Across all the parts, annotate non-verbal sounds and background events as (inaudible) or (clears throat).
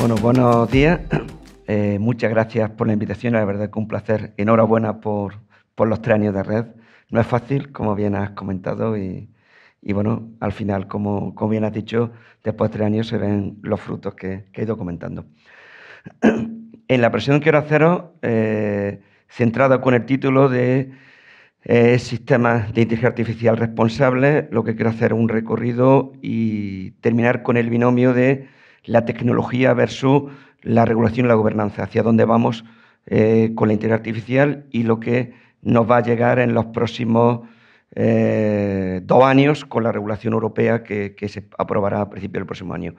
Bueno, buenos días. Eh, muchas gracias por la invitación. La verdad que un placer. Enhorabuena por, por los tres años de red. No es fácil, como bien has comentado, y, bueno, al final, como, bien has dicho, después de tres años se ven los frutos que, he ido comentando. (clears throat) en la presión quiero haceros, eh, centrada con el título de eh, Sistemas de Inteligencia Artificial Responsable, lo que quiero hacer es un recorrido y terminar con el binomio de la tecnología versus la regulación y la gobernanza, hacia dónde vamos eh, con la inteligencia artificial y lo que nos va a llegar en los próximos eh, dos años con la regulación europea que, se aprobará a principios del próximo año.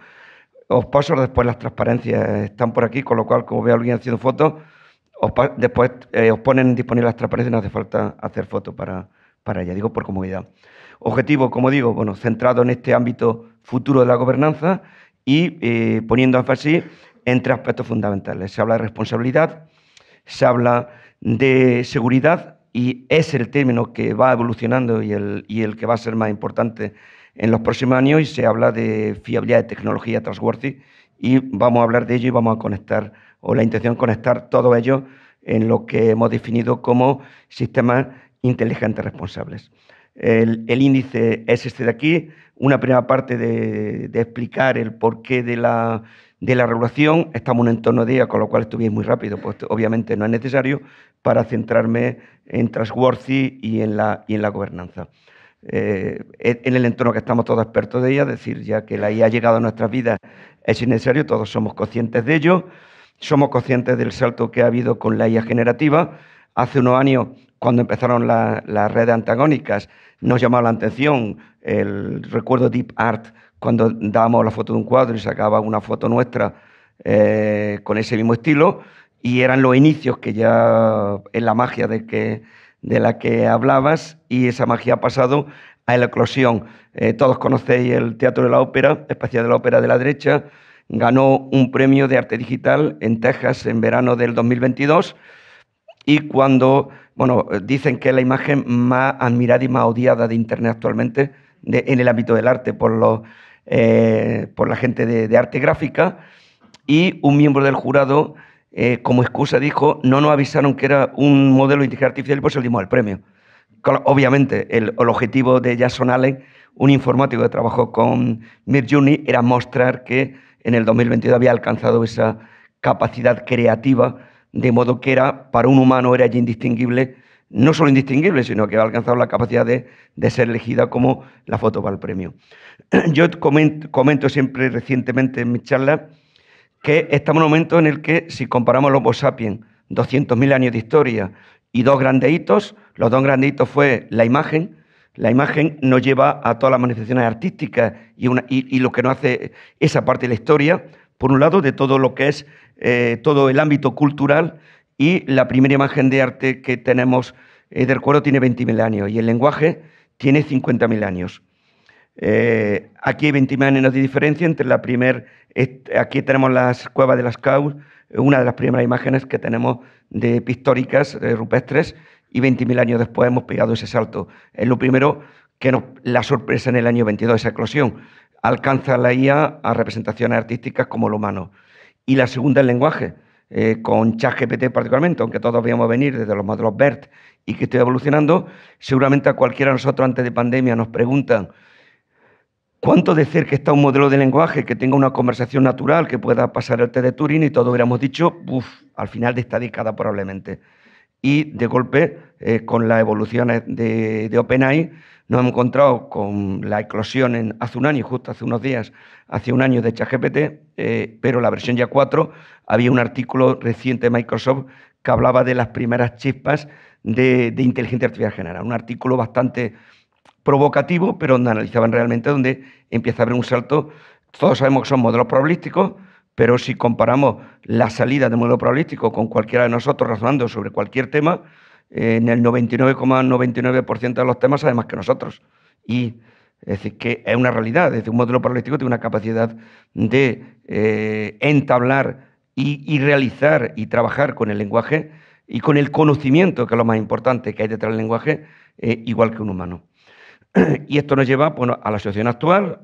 Os paso después las transparencias, están por aquí, con lo cual, como veo alguien haciendo fotos, después eh, os ponen disponibles las transparencias, no hace falta hacer fotos para, para ella, digo por comodidad. Objetivo, como digo, bueno, centrado en este ámbito futuro de la gobernanza y eh, poniendo énfasis en tres aspectos fundamentales. Se habla de responsabilidad, se habla de seguridad y es el término que va evolucionando y el, y el que va a ser más importante en los próximos años y se habla de fiabilidad de tecnología trustworthy y vamos a hablar de ello y vamos a conectar, o la intención es conectar todo ello en lo que hemos definido como sistemas inteligentes responsables. El, el índice es este de aquí, una primera parte de, explicar el porqué de la, regulación. Estamos en un entorno de IA con lo cual estuvimos muy rápido, pues obviamente no es necesario para centrarme en trustworthy y en la, y en la gobernanza. Eh, en el entorno que estamos todos expertos de ella, decir, ya que la IA ha llegado a nuestras vidas, es innecesario, todos somos conscientes de ello, somos conscientes del salto que ha habido con la IA generativa. Hace unos años cuando empezaron las redes antagónicas, nos llamaba la atención el recuerdo Deep Art, cuando dábamos la foto de un cuadro y sacaba una foto nuestra eh, con ese mismo estilo, y eran los inicios que ya en la magia de, que, de la que hablabas, y esa magia ha pasado a la eclosión. Eh, todos conocéis el Teatro de la Ópera, especial de la Ópera de la Derecha, ganó un premio de arte digital en Texas en verano del 2022, y cuando bueno, dicen que es la imagen más admirada y más odiada de Internet actualmente en el ámbito del arte por, eh, la gente de, arte gráfica. Y un miembro del jurado, eh, como excusa, dijo, no nos avisaron que era un modelo de inteligencia artificial y por eso le dimos el premio. Obviamente, el, el objetivo de Jason Allen, un informático que trabajó con Mirjuni, era mostrar que en el 2022 había alcanzado esa capacidad creativa de modo que era, para un humano era ya indistinguible, no solo indistinguible, sino que ha alcanzado la capacidad de, ser elegida como la foto para el premio. (clears throat) Yo comento, siempre recientemente en mis charlas que estamos en un momento en el que, si comparamos los Homo sapiens, 200.000 años de historia y dos grandes hitos, los dos grandes hitos fue la imagen, la imagen nos lleva a todas las manifestaciones artísticas y, y, lo que nos hace esa parte de la historia, por un lado, de todo lo que es eh, todo el ámbito cultural y la primera imagen de arte que tenemos eh, del cuero tiene 20.000 años y el lenguaje tiene 50.000 años. Eh, aquí hay 20.000 años de diferencia entre la primera, aquí tenemos las cuevas de las Caus, una de las primeras imágenes que tenemos de pictóricas rupestres y 20.000 años después hemos pegado ese salto. Es lo primero que nos, la sorpresa en el año 22, esa eclosión alcanza la IA a representaciones artísticas como lo humano. Y la segunda, el lenguaje, eh, con ChatGPT particularmente, aunque todos habíamos venir desde los modelos BERT y que estoy evolucionando, seguramente a cualquiera de nosotros antes de pandemia nos preguntan cuánto de que está un modelo de lenguaje que tenga una conversación natural, que pueda pasar el test de Turing y todos hubiéramos dicho, uff, al final de esta década probablemente y de golpe eh, con las evoluciones eh, de, OpenAI nos hemos encontrado con la eclosión hace un año, justo hace unos días, hace un año de ChatGPT, eh, pero la versión ya 4 había un artículo reciente de Microsoft que hablaba de las primeras chispas de, de inteligencia artificial general, un artículo bastante provocativo, pero donde analizaban realmente donde empieza a haber un salto. Todos sabemos que son modelos probabilísticos, pero si comparamos la salida del modelo probabilístico con cualquiera de nosotros razonando sobre cualquier tema, eh, en el 99,99% de los temas además más que nosotros. Y es decir, que es una realidad. Es un modelo probabilístico tiene una capacidad de eh, entablar y, realizar y trabajar con el lenguaje y con el conocimiento, que es lo más importante que hay detrás del lenguaje, eh, igual que un humano. (clears throat) Y esto nos lleva a la situación actual.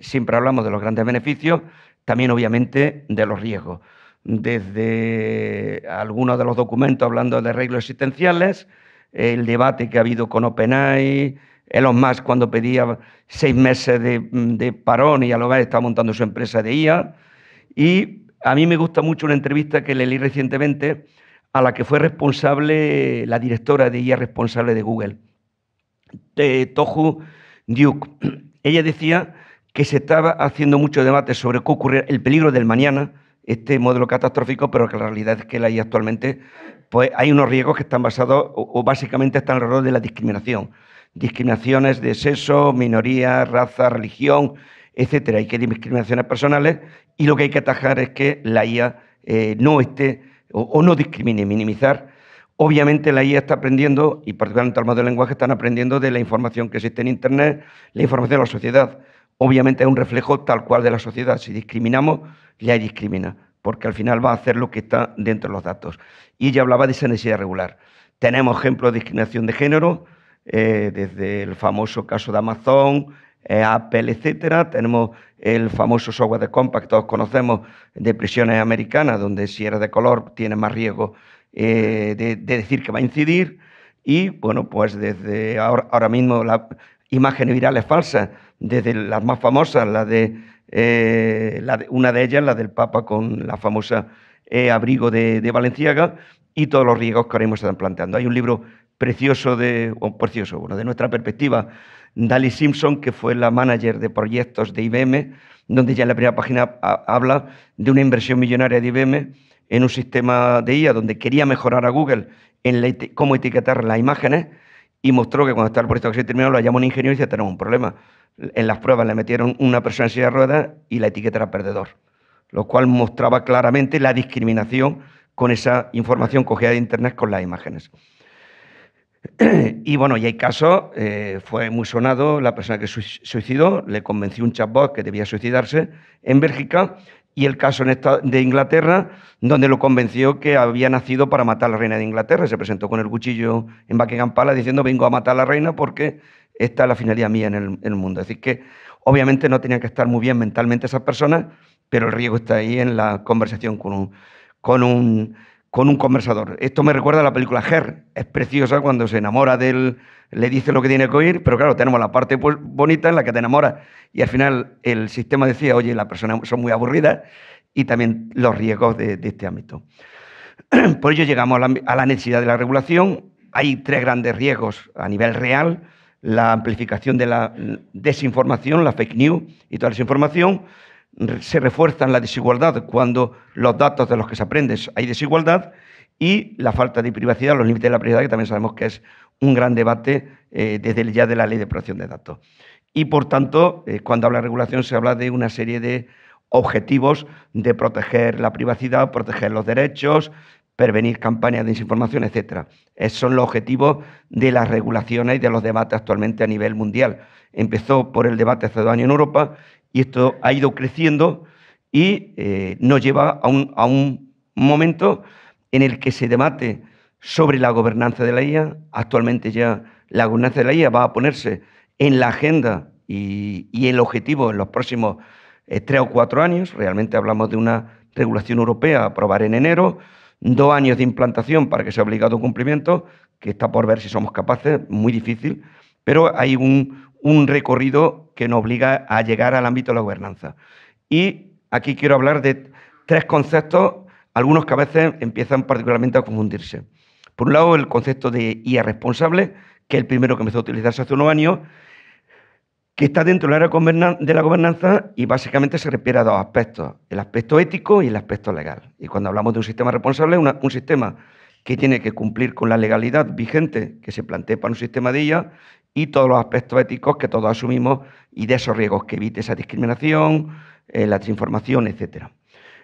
siempre hablamos de los grandes beneficios también obviamente de los riesgos, desde algunos de los documentos hablando de arreglos existenciales, el debate que ha habido con OpenAI, Elon Musk cuando pedía seis meses de, parón y a lo mejor está montando su empresa de IA. Y a mí me gusta mucho una entrevista que le leí recientemente a la que fue responsable la directora de IA responsable de Google, de Tohu Duke. Ella decía que se estaba haciendo mucho debate sobre qué el peligro del mañana, este modelo catastrófico, pero que la realidad es que la IA actualmente, pues hay unos riesgos que están basados o, básicamente están alrededor de la discriminación. Discriminaciones de sexo, minoría, raza, religión, etcétera. Hay que discriminaciones personales y lo que hay que atajar es que la IA eh, no esté o, no discrimine, minimizar. Obviamente la IA está aprendiendo, y particularmente el modelo de lenguaje, están aprendiendo de la información que existe en Internet, la información de la sociedad obviamente es un reflejo tal cual de la sociedad. Si discriminamos, ya discrimina, porque al final va a hacer lo que está dentro de los datos. Y ella hablaba de esa necesidad regular. Tenemos ejemplos de discriminación de género, eh, desde el famoso caso de Amazon, eh, Apple, etcétera. Tenemos el famoso software de Compact, que todos conocemos, de prisiones americanas, donde si eres de color tienes más riesgo eh, de, decir que va a incidir. Y bueno, pues desde ahora, ahora mismo la, imágenes virales falsas, desde las más famosas, eh, la de, una de ellas, la del Papa con la famosa eh, abrigo de, Valenciaga, y todos los riesgos que ahora mismo se están planteando. Hay un libro precioso de, precioso, de nuestra perspectiva, Dali Simpson, que fue la manager de proyectos de IBM, donde ya en la primera página habla de una inversión millonaria de IBM en un sistema de IA donde quería mejorar a Google en cómo etiquetar las imágenes y mostró que cuando estaba el proyecto que terminado, lo llamó un ingeniero y dice, tenemos un problema. En las pruebas le metieron una persona en silla de ruedas y la etiqueta era perdedor, lo cual mostraba claramente la discriminación con esa información cogida de Internet con las imágenes. (clears throat) Y bueno, y hay casos, eh, fue muy sonado la persona que suicidó, le convenció un chatbot que debía suicidarse en Bélgica y el caso de Inglaterra, donde lo convenció que había nacido para matar a la reina de Inglaterra. Se presentó con el cuchillo en Buckingham Palace diciendo vengo a matar a la reina porque esta es la finalidad mía en el, mundo. Es decir, que obviamente no tenían que estar muy bien mentalmente esas personas, pero el riesgo está ahí en la conversación con un, con un con un conversador. Esto me recuerda a la película Her. Es preciosa cuando se enamora de él, le dice lo que tiene que oír, pero claro, tenemos la parte pues, bonita en la que te enamoras. Y al final el sistema decía, oye, las personas son muy aburridas y también los riesgos de, este ámbito. (clears throat) Por ello llegamos a la, necesidad de la regulación. Hay tres grandes riesgos a nivel real. La amplificación de la mm, desinformación, la fake news y toda la desinformación, se refuerzan la desigualdad cuando los datos de los que se aprende hay desigualdad y la falta de privacidad, los límites de la privacidad, que también sabemos que es un gran debate eh, desde ya de la ley de protección de datos. Y por tanto, eh, cuando habla de regulación se habla de una serie de objetivos de proteger la privacidad, proteger los derechos, prevenir campañas de desinformación, etc. Esos son los objetivos de las regulaciones y de los debates actualmente a nivel mundial. Empezó por el debate hace dos años en Europa y esto ha ido creciendo y eh, nos lleva a un, momento en el que se debate sobre la gobernanza de la IA. Actualmente ya la gobernanza de la IA va a ponerse en la agenda y, el objetivo en los próximos eh, tres o cuatro años. Realmente hablamos de una regulación europea a aprobar en enero, dos años de implantación para que sea obligado cumplimiento, que está por ver si somos capaces, muy difícil, pero hay un, un recorrido que nos obliga a llegar al ámbito de la gobernanza. Y aquí quiero hablar de tres conceptos, algunos que a veces empiezan particularmente a confundirse. Por un lado, el concepto de IA responsable, que es el primero que empezó a utilizarse hace unos años, que está dentro del área de la gobernanza y básicamente se refiere a dos aspectos, el aspecto ético y el aspecto legal. Y cuando hablamos de un sistema responsable, un sistema que tiene que cumplir con la legalidad vigente que se plantea para un sistema de IA y todos los aspectos éticos que todos asumimos y de esos riesgos que evite esa discriminación, eh, la desinformación, etc.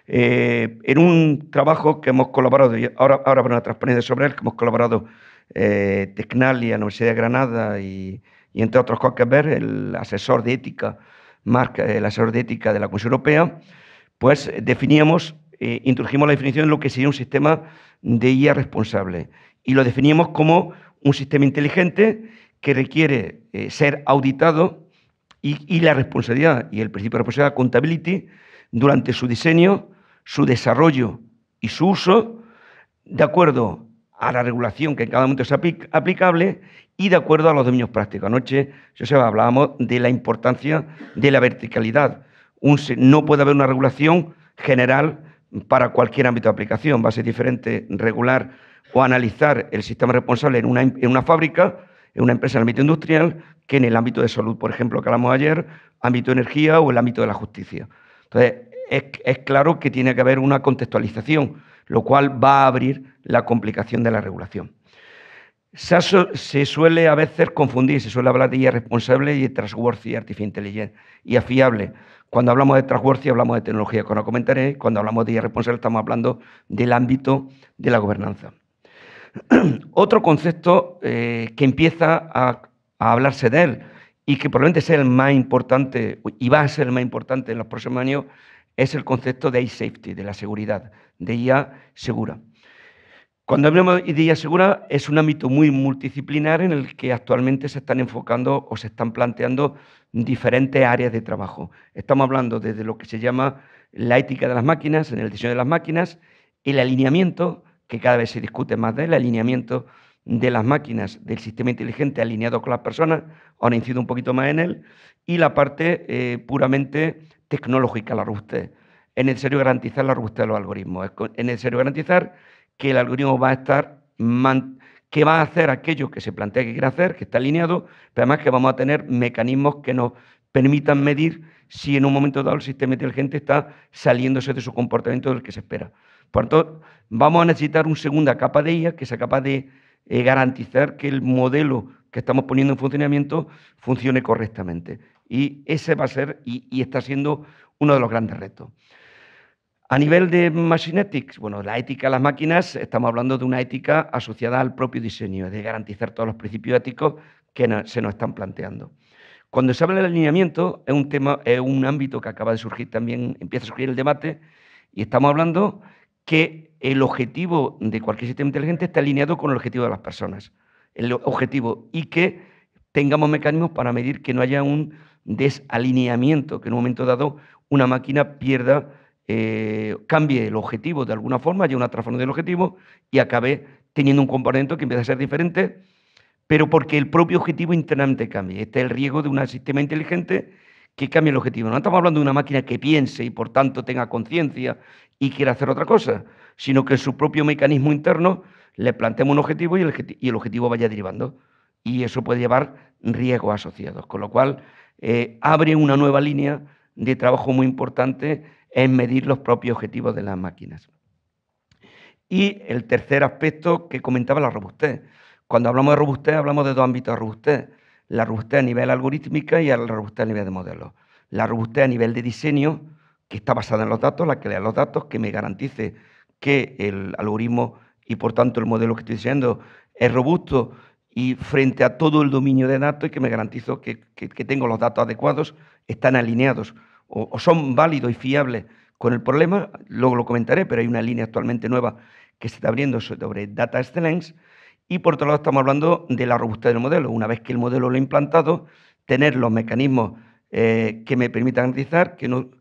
Eh, en un trabajo que hemos colaborado, ahora, ahora para una transparencia sobre él, que hemos colaborado eh, Tecnalia, Universidad de Granada y, entre otros ver el asesor de ética, el asesor de ética de la Comisión Europea, pues definíamos, introdujimos la definición de lo que sería un sistema de IA responsable y lo definimos como un sistema inteligente que requiere eh, ser auditado y, la responsabilidad y el principio de responsabilidad accountability durante su diseño, su desarrollo y su uso, de acuerdo a la regulación que en cada momento es aplicable y de acuerdo a los dominios prácticos. Anoche, hablábamos de la importancia de la verticalidad. Un, no puede haber una regulación general para cualquier ámbito de aplicación. Va a ser diferente regular o analizar el sistema responsable en una, en una fábrica en una empresa en el ámbito industrial que en el ámbito de salud, por ejemplo, que hablamos ayer, ámbito de energía o el ámbito de la justicia. Entonces, es, claro que tiene que haber una contextualización, lo cual va a abrir la complicación de la regulación. Se, suele a veces confundir, se suele hablar de IA responsable y de trustworthy artificial intelligence, y fiable. Cuando hablamos de y hablamos de tecnología, como comentaré, cuando hablamos de IA responsable estamos hablando del ámbito de la gobernanza. (clears throat) Otro concepto eh, que empieza a, hablarse de él y que probablemente sea el más importante y va a ser el más importante en los próximos años es el concepto de e-safety, de la seguridad, de IA segura. Cuando hablamos de IA segura, es un ámbito muy multidisciplinar en el que actualmente se están enfocando o se están planteando diferentes áreas de trabajo. Estamos hablando desde lo que se llama la ética de las máquinas, en el diseño de las máquinas, el alineamiento que cada vez se discute más el alineamiento de las máquinas del sistema inteligente alineado con las personas, ahora incido un poquito más en él, y la parte eh, puramente tecnológica, la robustez. Es necesario garantizar la robustez de los algoritmos, es necesario garantizar que el algoritmo va a estar, que va a hacer aquello que se plantea que quiere hacer, que está alineado, pero además que vamos a tener mecanismos que nos permitan medir si en un momento dado el sistema inteligente está saliéndose de su comportamiento del que se espera. Por tanto, vamos a necesitar una segunda capa de IA que sea capaz de eh, garantizar que el modelo que estamos poniendo en funcionamiento funcione correctamente. Y ese va a ser y, está siendo uno de los grandes retos. A nivel de machine ethics, bueno, la ética de las máquinas, estamos hablando de una ética asociada al propio diseño, de garantizar todos los principios éticos que se nos están planteando. Cuando se habla del alineamiento, es un tema, es un ámbito que acaba de surgir también, empieza a surgir el debate, y estamos hablando que el objetivo de cualquier sistema inteligente esté alineado con el objetivo de las personas, el objetivo, y que tengamos mecanismos para medir que no haya un desalineamiento, que en un momento dado una máquina pierda, eh, cambie el objetivo de alguna forma, haya una transformación del objetivo y acabe teniendo un componente que empieza a ser diferente, pero porque el propio objetivo internamente cambie. Este es el riesgo de un sistema inteligente que cambie el objetivo. No estamos hablando de una máquina que piense y por tanto tenga conciencia y quiera hacer otra cosa, sino que su propio mecanismo interno le planteemos un objetivo y el, objetivo vaya derivando. Y eso puede llevar riesgos asociados, con lo cual eh, abre una nueva línea de trabajo muy importante en medir los propios objetivos de las máquinas. Y el tercer aspecto que comentaba, la robustez. Cuando hablamos de robustez, hablamos de dos ámbitos de robustez la robustez a nivel algorítmica y a la robustez a nivel de modelo. La robustez a nivel de diseño, que está basada en los datos, la que lea los datos, que me garantice que el algoritmo y por tanto el modelo que estoy diseñando es robusto y frente a todo el dominio de datos y que me garantizo que, tengo los datos adecuados, están alineados o, o, son válidos y fiables con el problema, luego lo comentaré, pero hay una línea actualmente nueva que se está abriendo sobre Data Excellence y por otro lado estamos hablando de la robustez del modelo. Una vez que el modelo lo ha implantado, tener los mecanismos eh, que me permitan garantizar que no,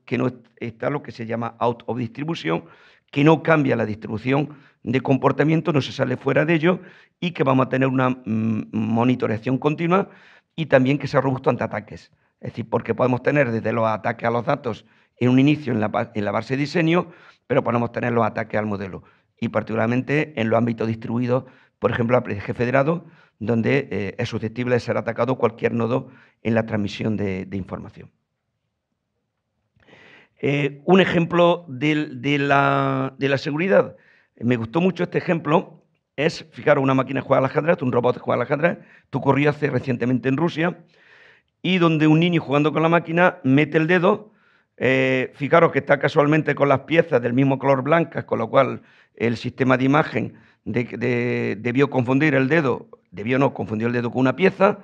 está lo que se llama out of distribución, que no cambia la distribución de comportamiento, no se sale fuera de ello y que vamos a tener una mm, monitoreación continua y también que sea robusto ante ataques. Es decir, porque podemos tener desde los ataques a los datos en un inicio en la, en la base de diseño, pero podemos tener los ataques al modelo y particularmente en los ámbitos distribuidos por ejemplo, Eje federado, donde eh, es susceptible de ser atacado cualquier nodo en la transmisión de, información. Eh, un ejemplo de, la, seguridad. Me gustó mucho este ejemplo. Es, fijaros, una máquina juega al ajedrez, un robot juega al ajedrez. Esto ocurrió hace recientemente en Rusia. Y donde un niño jugando con la máquina mete el dedo. Eh, fijaros que está casualmente con las piezas del mismo color blancas, con lo cual el sistema de imagen debió confundir el dedo, debió no, confundir el dedo con una pieza,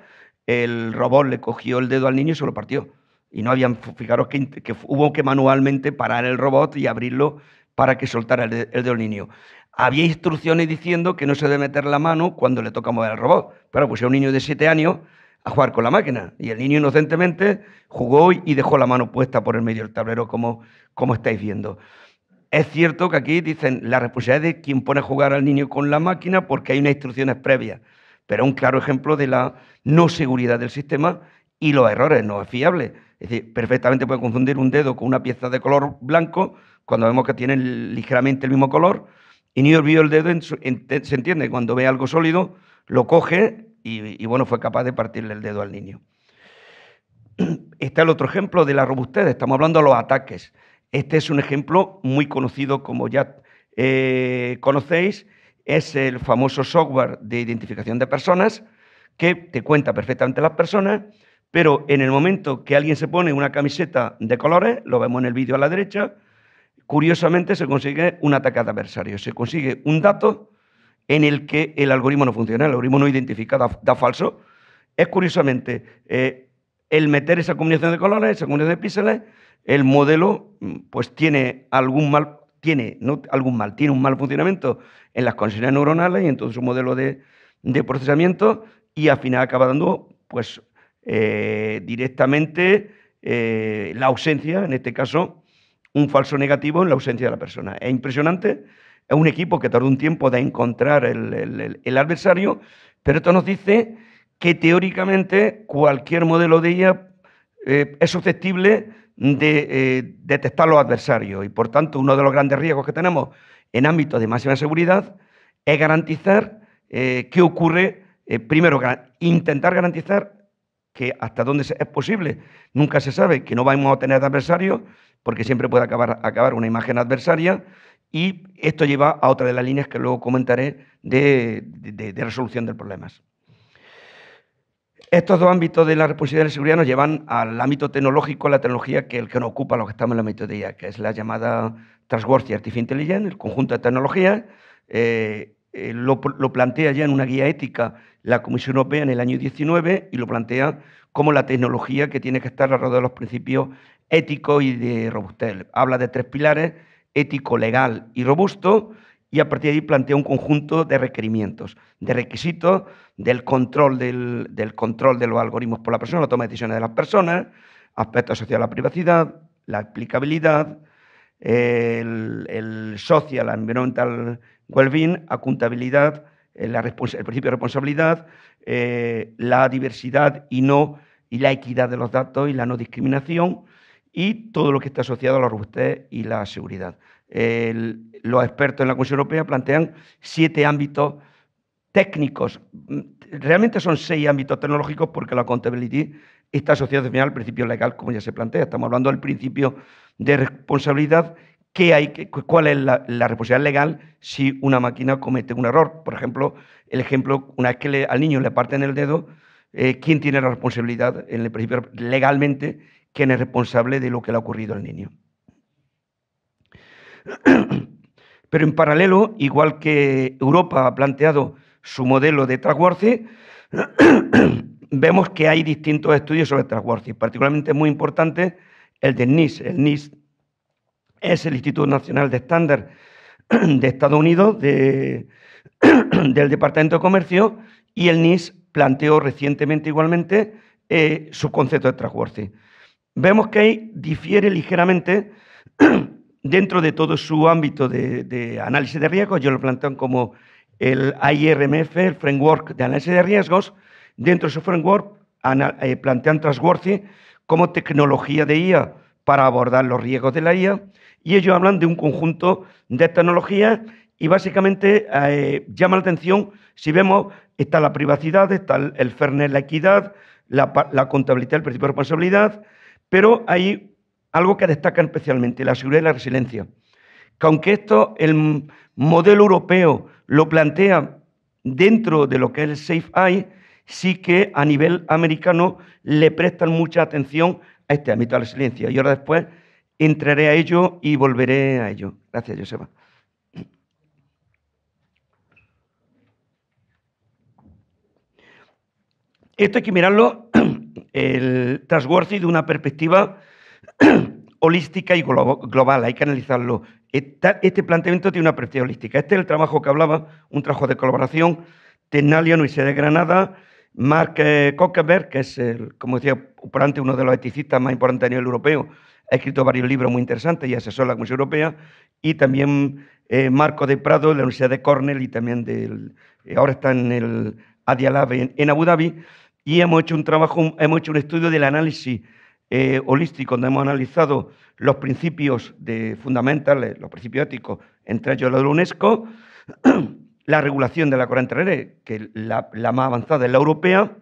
el robot le cogió el dedo al niño y se lo partió. Y no habían, fijaros que, hubo que manualmente parar el robot y abrirlo para que soltara el, dedo al niño. Había instrucciones diciendo que no se debe meter la mano cuando le toca mover al robot. Pero pues era un niño de 7 años a jugar con la máquina. Y el niño inocentemente jugó y dejó la mano puesta por el medio del tablero, como, como estáis viendo. Es cierto que aquí dicen la responsabilidad es de quien pone a jugar al niño con la máquina porque hay unas instrucciones previas, pero es un claro ejemplo de la no seguridad del sistema y los errores, no es fiable. Es decir, perfectamente puede confundir un dedo con una pieza de color blanco cuando vemos que tiene ligeramente el mismo color y ni olvidó el dedo, se entiende, cuando ve algo sólido lo coge y, y bueno, fue capaz de partirle el dedo al niño. (clears throat) Está el otro ejemplo de la robustez, estamos hablando de los ataques. Este es un ejemplo muy conocido, como ya eh, conocéis, es el famoso software de identificación de personas que te cuenta perfectamente las personas, pero en el momento que alguien se pone una camiseta de colores, lo vemos en el vídeo a la derecha, curiosamente se consigue un ataque adversario, se consigue un dato en el que el algoritmo no funciona, el algoritmo no identifica, da, falso. Es curiosamente eh, el meter esa combinación de colores, esa combinación de píxeles, el modelo mm, pues tiene algún mal, tiene, algún mal, tiene un mal funcionamiento en las conexiones neuronales y en todo su modelo de, procesamiento y al final acaba dando pues eh, directamente eh, la ausencia, en este caso, un falso negativo en la ausencia de la persona. Es impresionante, es un equipo que tardó un tiempo de encontrar el, el, adversario, pero esto nos dice que teóricamente cualquier modelo de ella eh, es susceptible de eh, detectar los adversarios. Y por tanto, uno de los grandes riesgos que tenemos en ámbitos de máxima seguridad es garantizar eh, qué ocurre, eh, primero, intentar garantizar que hasta dónde es posible, nunca se sabe, que no vamos a tener adversarios, porque siempre puede acabar, acabar una imagen adversaria, y esto lleva a otra de las líneas que luego comentaré de, resolución de resolución del estos dos ámbitos de la responsabilidad de la seguridad nos llevan al ámbito tecnológico, la tecnología que el que nos ocupa, los que estamos en la metodología, que es la llamada y Artificial Intelligence, el conjunto de tecnologías. Eh, eh, lo, plantea ya en una guía ética la Comisión Europea en el año 19 y lo plantea como la tecnología que tiene que estar alrededor de los principios éticos y de robustez. Habla de tres pilares, ético, legal y robusto, y a partir de ahí plantea un conjunto de requerimientos, de requisitos del control, del, control de los algoritmos por la persona, la toma de decisiones de las personas, aspectos asociados a la privacidad, la aplicabilidad, el, el social, environmental well-being, eh, la contabilidad, el principio de responsabilidad, eh, la diversidad y no y la equidad de los datos y la no discriminación y todo lo que está asociado a la robustez y la seguridad los expertos en la Comisión Europea plantean siete ámbitos técnicos. Mm, realmente son seis ámbitos tecnológicos porque la contabilidad está asociada al principio legal, como ya se plantea. Estamos hablando del principio de responsabilidad. ¿Qué hay ¿Cuál es la, responsabilidad legal si una máquina comete un error? Por ejemplo, el ejemplo, una vez que al niño le parten el dedo, eh, ¿quién tiene la responsabilidad en el principio legalmente? ¿Quién es responsable de lo que le ha ocurrido al niño? (clears throat) Pero en paralelo, igual que Europa ha planteado su modelo de trustworthy, (clears throat) vemos que hay distintos estudios sobre trustworthy, particularmente muy importante el de NIS. El NIS es el Instituto Nacional de Estándar (clears throat) de Estados Unidos, del Departamento de Comercio, y el NIS planteó recientemente igualmente eh, su concepto de trustworthy. Vemos que ahí difiere ligeramente dentro de todo su ámbito de, análisis de riesgos, ellos lo plantean como el IRMF, el Framework de Análisis de Riesgos. Dentro de su framework eh, plantean Transworthy como tecnología de IA para abordar los riesgos de la IA y ellos hablan de un conjunto de tecnologías y básicamente eh, llama la atención si vemos está la privacidad, está el, fairness, la equidad, la, la contabilidad, el principio de responsabilidad, pero hay algo que destaca especialmente, la seguridad y la resiliencia. Que aunque esto, el modelo europeo lo plantea dentro de lo que es el Safe Eye, sí que a nivel americano le prestan mucha atención a este ámbito de la resiliencia. Y ahora después entraré a ello y volveré a ello. Gracias, Joseba. Esto hay que mirarlo, (clears throat) el Trustworthy, de una perspectiva (clears throat) holística y global, hay que analizarlo. este planteamiento tiene una perspectiva holística. Este es el trabajo que hablaba, un trabajo de colaboración, Tenalia, Universidad de Granada, Mark eh, Kockenberg, que es, como decía uno de los eticistas más importantes a nivel europeo, ha escrito varios libros muy interesantes y asesor a la Comisión Europea, y también eh, Marco de Prado, de la Universidad de Cornell, y también del, eh, ahora está en el Adialab en, Abu Dhabi, y hemos hecho un trabajo, hemos hecho un estudio del análisis eh, holístico, donde hemos analizado los principios de, fundamentales, los principios éticos, entre ellos los de la UNESCO, (clears throat) la regulación de la 43, que es la, más avanzada es la europea,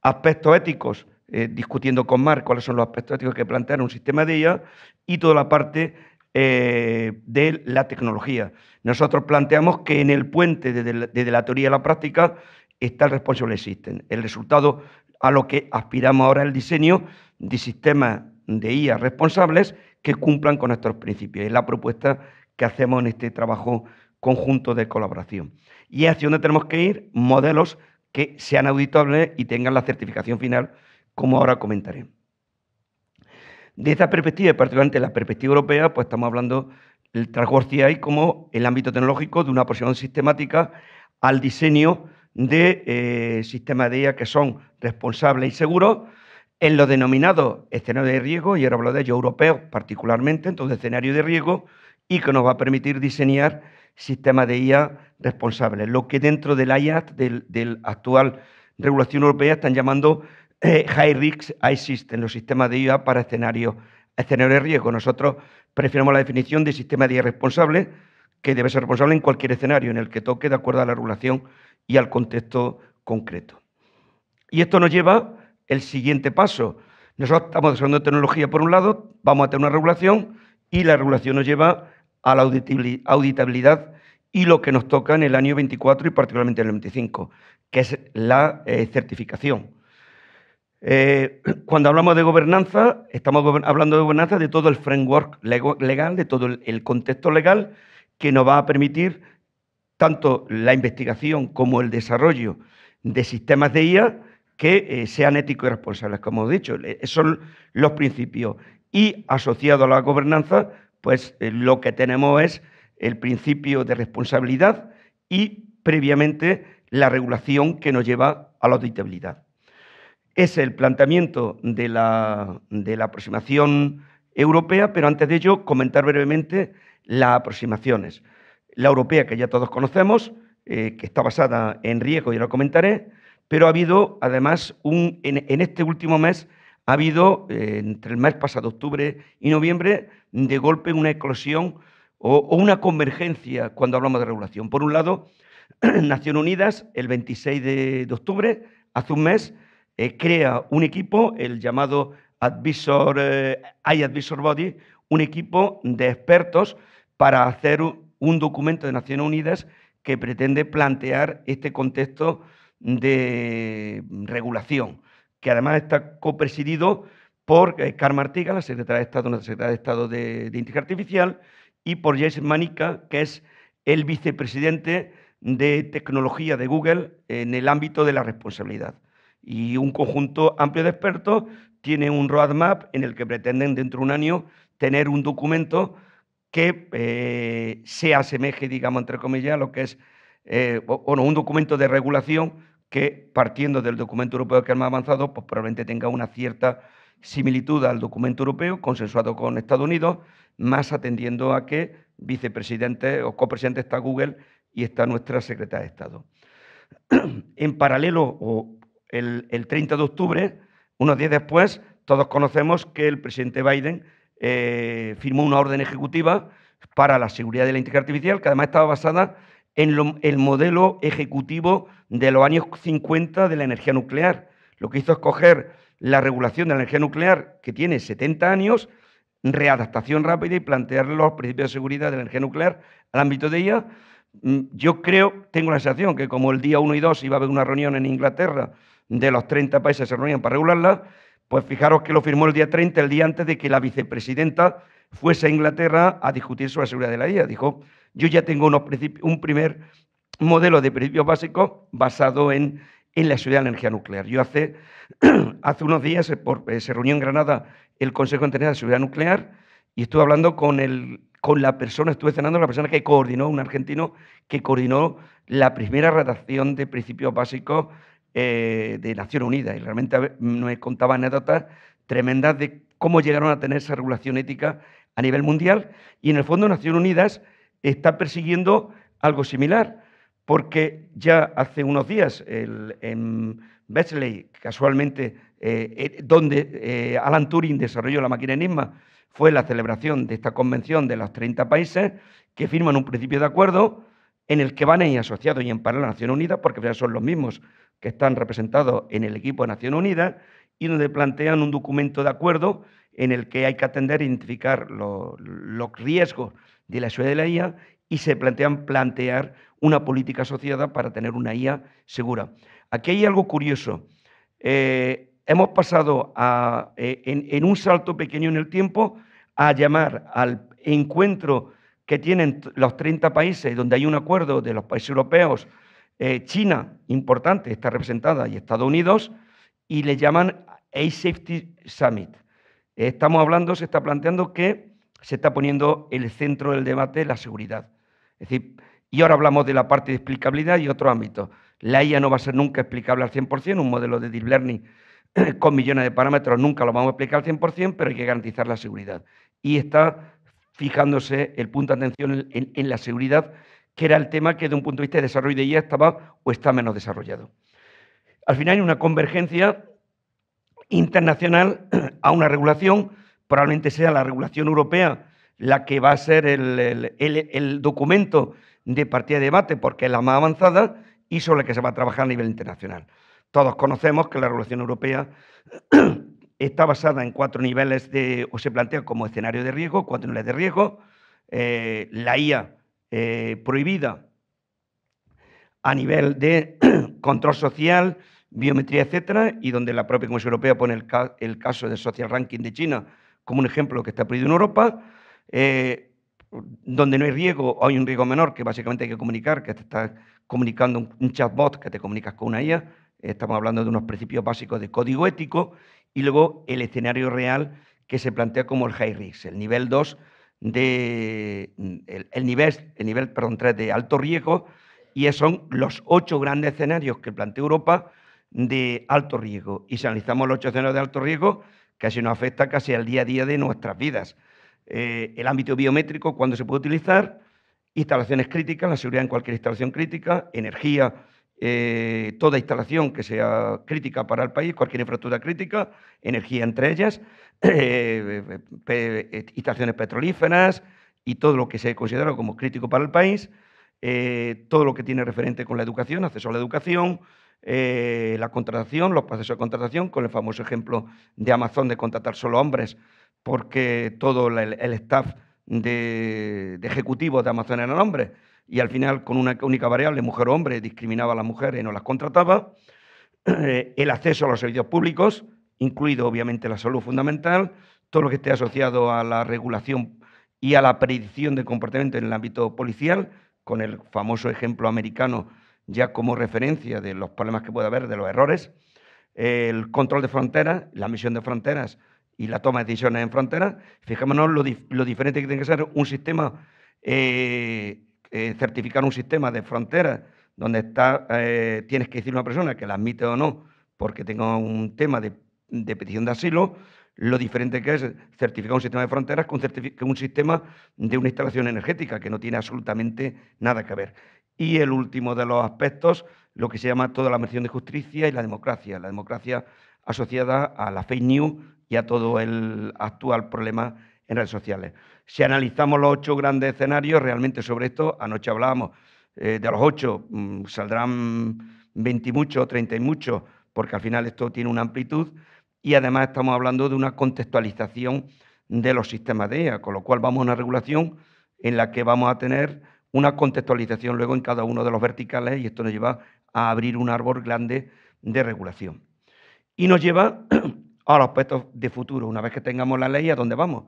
aspectos éticos, eh, discutiendo con Marc cuáles son los aspectos éticos que plantea un sistema de ella, y toda la parte eh, de la tecnología. Nosotros planteamos que en el puente de la, desde la teoría a la práctica está el existen. El resultado a lo que aspiramos ahora es el diseño de sistemas de IA responsables que cumplan con estos principios. Es la propuesta que hacemos en este trabajo conjunto de colaboración. Y hacia donde tenemos que ir modelos que sean auditables y tengan la certificación final, como ahora comentaré. De esta perspectiva, y particularmente la perspectiva europea, pues estamos hablando del Transworld CI como el ámbito tecnológico de una aproximación sistemática al diseño de eh, sistemas de IA que son responsables y seguros en los denominados escenarios de riesgo, y ahora hablo de ellos europeos particularmente, entonces escenario de riesgo, y que nos va a permitir diseñar sistemas de IA responsables, lo que dentro del IAT, del, actual regulación europea, están llamando eh, High Risk I-System, los sistemas de IA para escenarios escenario de riesgo. Nosotros preferimos la definición de sistema de IA responsable, que debe ser responsable en cualquier escenario en el que toque de acuerdo a la regulación y al contexto concreto. Y esto nos lleva el siguiente paso. Nosotros estamos desarrollando tecnología por un lado, vamos a tener una regulación y la regulación nos lleva a la auditabilidad y lo que nos toca en el año 24 y particularmente en el 25, que es la eh, certificación. Eh, (clears throat) cuando hablamos de gobernanza, estamos hablando de gobernanza de todo el framework legal, de todo el contexto legal que nos va a permitir tanto la investigación como el desarrollo de sistemas de IA que eh, sean éticos y responsables, como he dicho. Eh, son los principios. Y asociado a la gobernanza, pues eh, lo que tenemos es el principio de responsabilidad y previamente la regulación que nos lleva a la auditabilidad. Es el planteamiento de la, de la aproximación europea, pero antes de ello comentar brevemente las aproximaciones. La europea, que ya todos conocemos, eh, que está basada en riesgo, y lo comentaré, pero ha habido además un, en, este último mes, ha habido eh, entre el mes pasado, octubre y noviembre, de golpe una eclosión o, una convergencia cuando hablamos de regulación. Por un lado, (clears throat) Naciones Unidas, el 26 de, octubre, hace un mes, eh, crea un equipo, el llamado Advisor, Advisor Body, un equipo de expertos para hacer un documento de Naciones Unidas que pretende plantear este contexto de regulación, que además está copresidido por Carmen eh, Artiga, la secretaria de Estado, la de Estado de, Inteligencia Artificial, y por Jason Manica, que es el vicepresidente de tecnología de Google en el ámbito de la responsabilidad. Y un conjunto amplio de expertos tiene un roadmap en el que pretenden dentro de un año tener un documento que eh, se asemeje, digamos, entre comillas, a lo que es eh, bueno, un documento de regulación que, partiendo del documento europeo que es más avanzado, pues probablemente tenga una cierta similitud al documento europeo consensuado con Estados Unidos, más atendiendo a que vicepresidente o copresidente está Google y está nuestra secretaria de Estado. (clears throat) en paralelo, el 30 de octubre, unos días después, todos conocemos que el presidente Biden eh, firmó una orden ejecutiva para la seguridad de la inteligencia artificial, que además estaba basada en el modelo ejecutivo de los años 50 de la energía nuclear. Lo que hizo es coger la regulación de la energía nuclear, que tiene 70 años, readaptación rápida y plantear los principios de seguridad de la energía nuclear al ámbito de ella. Mm, yo creo, tengo la sensación que como el día 1 y 2 iba a haber una reunión en Inglaterra de los 30 países que se reunían para regularla, pues fijaros que lo firmó el día 30, el día antes de que la vicepresidenta fuese a Inglaterra a discutir sobre la seguridad de la IA. Dijo, yo ya tengo un primer modelo de principios básicos basado en, la seguridad de la energía nuclear. Yo hace, (clears throat) hace unos días eh, eh, se, reunió en Granada el Consejo Internacional de Seguridad Nuclear y estuve hablando con, con la persona, estuve cenando con la persona que coordinó, un argentino, que coordinó la primera redacción de principios básicos eh, de Naciones Unidas y realmente me contaba anécdotas tremendas de cómo llegaron a tener esa regulación ética a nivel mundial y en el fondo Naciones Unidas está persiguiendo algo similar porque ya hace unos días en Bexley, casualmente, eh, eh, donde Alan Turing desarrolló la máquina enigma, fue la celebración de esta convención de los 30 países que firman un principio de acuerdo en el que van en asociados y en paralelo a Naciones Unidas, porque son los mismos que están representados en el equipo de Naciones Unidas y donde plantean un documento de acuerdo en el que hay que atender e identificar los, riesgos de la ciudad de la IA y se plantean plantear una política asociada para tener una IA segura. Aquí hay algo curioso. Eh, hemos pasado a, eh, en, en, un salto pequeño en el tiempo a llamar al encuentro que tienen los 30 países, donde hay un acuerdo de los países europeos eh, China, importante, está representada, y Estados Unidos, y le llaman A Safety Summit. Estamos hablando, se está planteando que se está poniendo el centro del debate la seguridad. decir, y ahora hablamos de la parte de explicabilidad y otro ámbito. La IA no va a ser nunca explicable al 100%, un modelo de deep learning (clears throat) con millones de parámetros nunca lo vamos a explicar al 100%, pero hay que garantizar la seguridad. Y está fijándose el punto de atención en la seguridad que era el tema que de un punto de vista de desarrollo de IA estaba o está menos desarrollado. Al final hay una convergencia internacional (clears throat) a una regulación, probablemente sea la regulación europea la que va a ser el, documento de partida de debate, porque es la más avanzada y sobre la que se va a trabajar a nivel internacional. Todos conocemos que la regulación europea (clears throat) está basada en cuatro niveles de, o se plantea como escenario de riesgo, cuatro niveles de riesgo. Eh, la IA eh, prohibida a nivel de (clears throat) control social, biometría, etcétera, y donde la propia Comisión Europea pone el, caso del social ranking de China como un ejemplo que está prohibido en Europa, eh, donde no hay riesgo, hay un riesgo menor que básicamente hay que comunicar, que te está comunicando un, un chatbot que te comunicas con una IA, estamos hablando de unos principios básicos de código ético, y luego el escenario real que se plantea como el high risk, el nivel 2 de mm, el, nivel, nivel perdón, 3 de alto riesgo y son los ocho grandes escenarios que plantea Europa de alto riesgo. Y si analizamos los ocho escenarios de alto riesgo, casi nos afecta casi al día a día de nuestras vidas. Eh, el ámbito biométrico, cuándo se puede utilizar, instalaciones críticas, la seguridad en cualquier instalación crítica, energía, eh, toda instalación que sea crítica para el país, cualquier infraestructura crítica, energía entre ellas, (clears throat) eh, eh, instalaciones petrolíferas y todo lo que se considera como crítico para el país, todo lo que tiene referente con la educación, acceso a la educación, la contratación, los procesos de contratación, con el famoso ejemplo de Amazon de contratar solo hombres, porque todo el, staff de, de ejecutivos de Amazon eran hombres y al final con una única variable, mujer o hombre, discriminaba a las mujeres y no las contrataba, (clears throat) el acceso a los servicios públicos, incluido obviamente la salud fundamental, todo lo que esté asociado a la regulación y a la predicción de comportamiento en el ámbito policial, con el famoso ejemplo americano ya como referencia de los problemas que puede haber, de los errores, el control de fronteras, la misión de fronteras y la toma de decisiones en fronteras. Fijémonos lo, diferente que tiene que ser un sistema eh, eh, certificar un sistema de fronteras donde está, eh, tienes que decir a una persona que la admite o no porque tenga un tema de, petición de asilo, lo diferente que es certificar un sistema de fronteras con un sistema de una instalación energética, que no tiene absolutamente nada que ver. Y el último de los aspectos, lo que se llama toda la mención de justicia y la democracia, la democracia asociada a la fake news y a todo el actual problema en redes sociales. Si analizamos los ocho grandes escenarios, realmente sobre esto, anoche hablábamos, eh, de los ocho mm, saldrán veintimuchos, y y muchos, porque al final esto tiene una amplitud y además estamos hablando de una contextualización de los sistemas de EA, con lo cual vamos a una regulación en la que vamos a tener una contextualización luego en cada uno de los verticales y esto nos lleva a abrir un árbol grande de regulación. Y nos lleva (clears throat) a los aspectos de futuro, una vez que tengamos la ley, ¿a dónde vamos?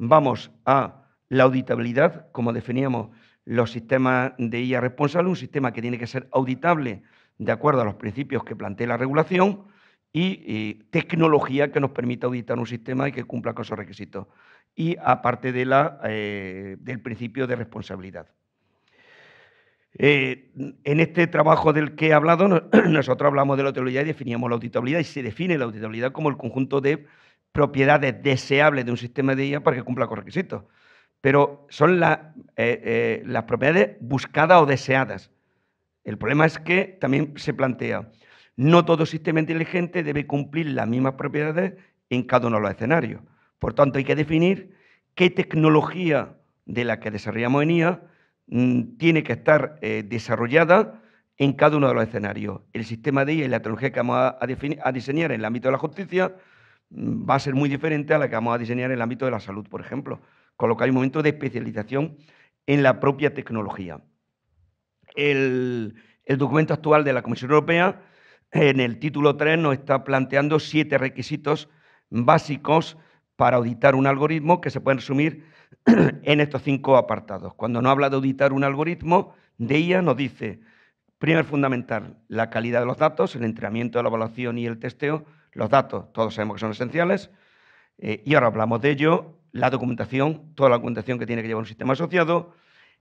vamos a la auditabilidad, como definíamos los sistemas de IA responsable, un sistema que tiene que ser auditable de acuerdo a los principios que plantea la regulación y, tecnología que nos permita auditar un sistema y que cumpla con esos requisitos. Y aparte de eh, del principio de responsabilidad. Eh, en este trabajo del que he hablado, (clears throat) nosotros hablamos de la auditabilidad y definíamos la auditabilidad y se define la auditabilidad como el conjunto de propiedades deseables de un sistema de IA para que cumpla con requisitos. Pero son eh, eh, las propiedades buscadas o deseadas. El problema es que también se plantea, no todo sistema inteligente debe cumplir las mismas propiedades en cada uno de los escenarios. Por tanto, hay que definir qué tecnología de la que desarrollamos en IA mm, tiene que estar eh, desarrollada en cada uno de los escenarios. El sistema de IA y la tecnología que vamos a diseñar en el ámbito de la justicia Mm, va a ser muy diferente a la que vamos a diseñar en el ámbito de la salud, por ejemplo, con lo que hay un momento de especialización en la propia tecnología. El, documento actual de la Comisión Europea, en el título 3, nos está planteando siete requisitos básicos para auditar un algoritmo que se pueden resumir (clears throat) en estos cinco apartados. Cuando no habla de auditar un algoritmo, de ella nos dice, primer fundamental, la calidad de los datos, el entrenamiento, la evaluación y el testeo los datos, todos sabemos que son esenciales, eh, y ahora hablamos de ello, la documentación, toda la documentación que tiene que llevar un sistema asociado,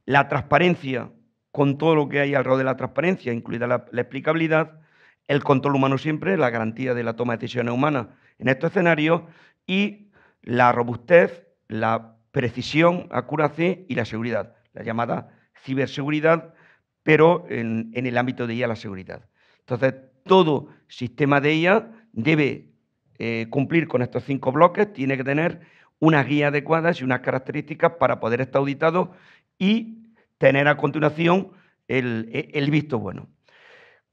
la transparencia, con todo lo que hay alrededor de la transparencia, incluida la, explicabilidad, el control humano siempre, la garantía de la toma de decisiones humanas en estos escenarios y la robustez, la precisión, accuracy y la seguridad, la llamada ciberseguridad, pero en, en el ámbito de IA la seguridad. Entonces, todo sistema de IA debe eh, cumplir con estos cinco bloques, tiene que tener unas guías adecuadas y unas características para poder estar auditado y tener a continuación e, el, visto bueno.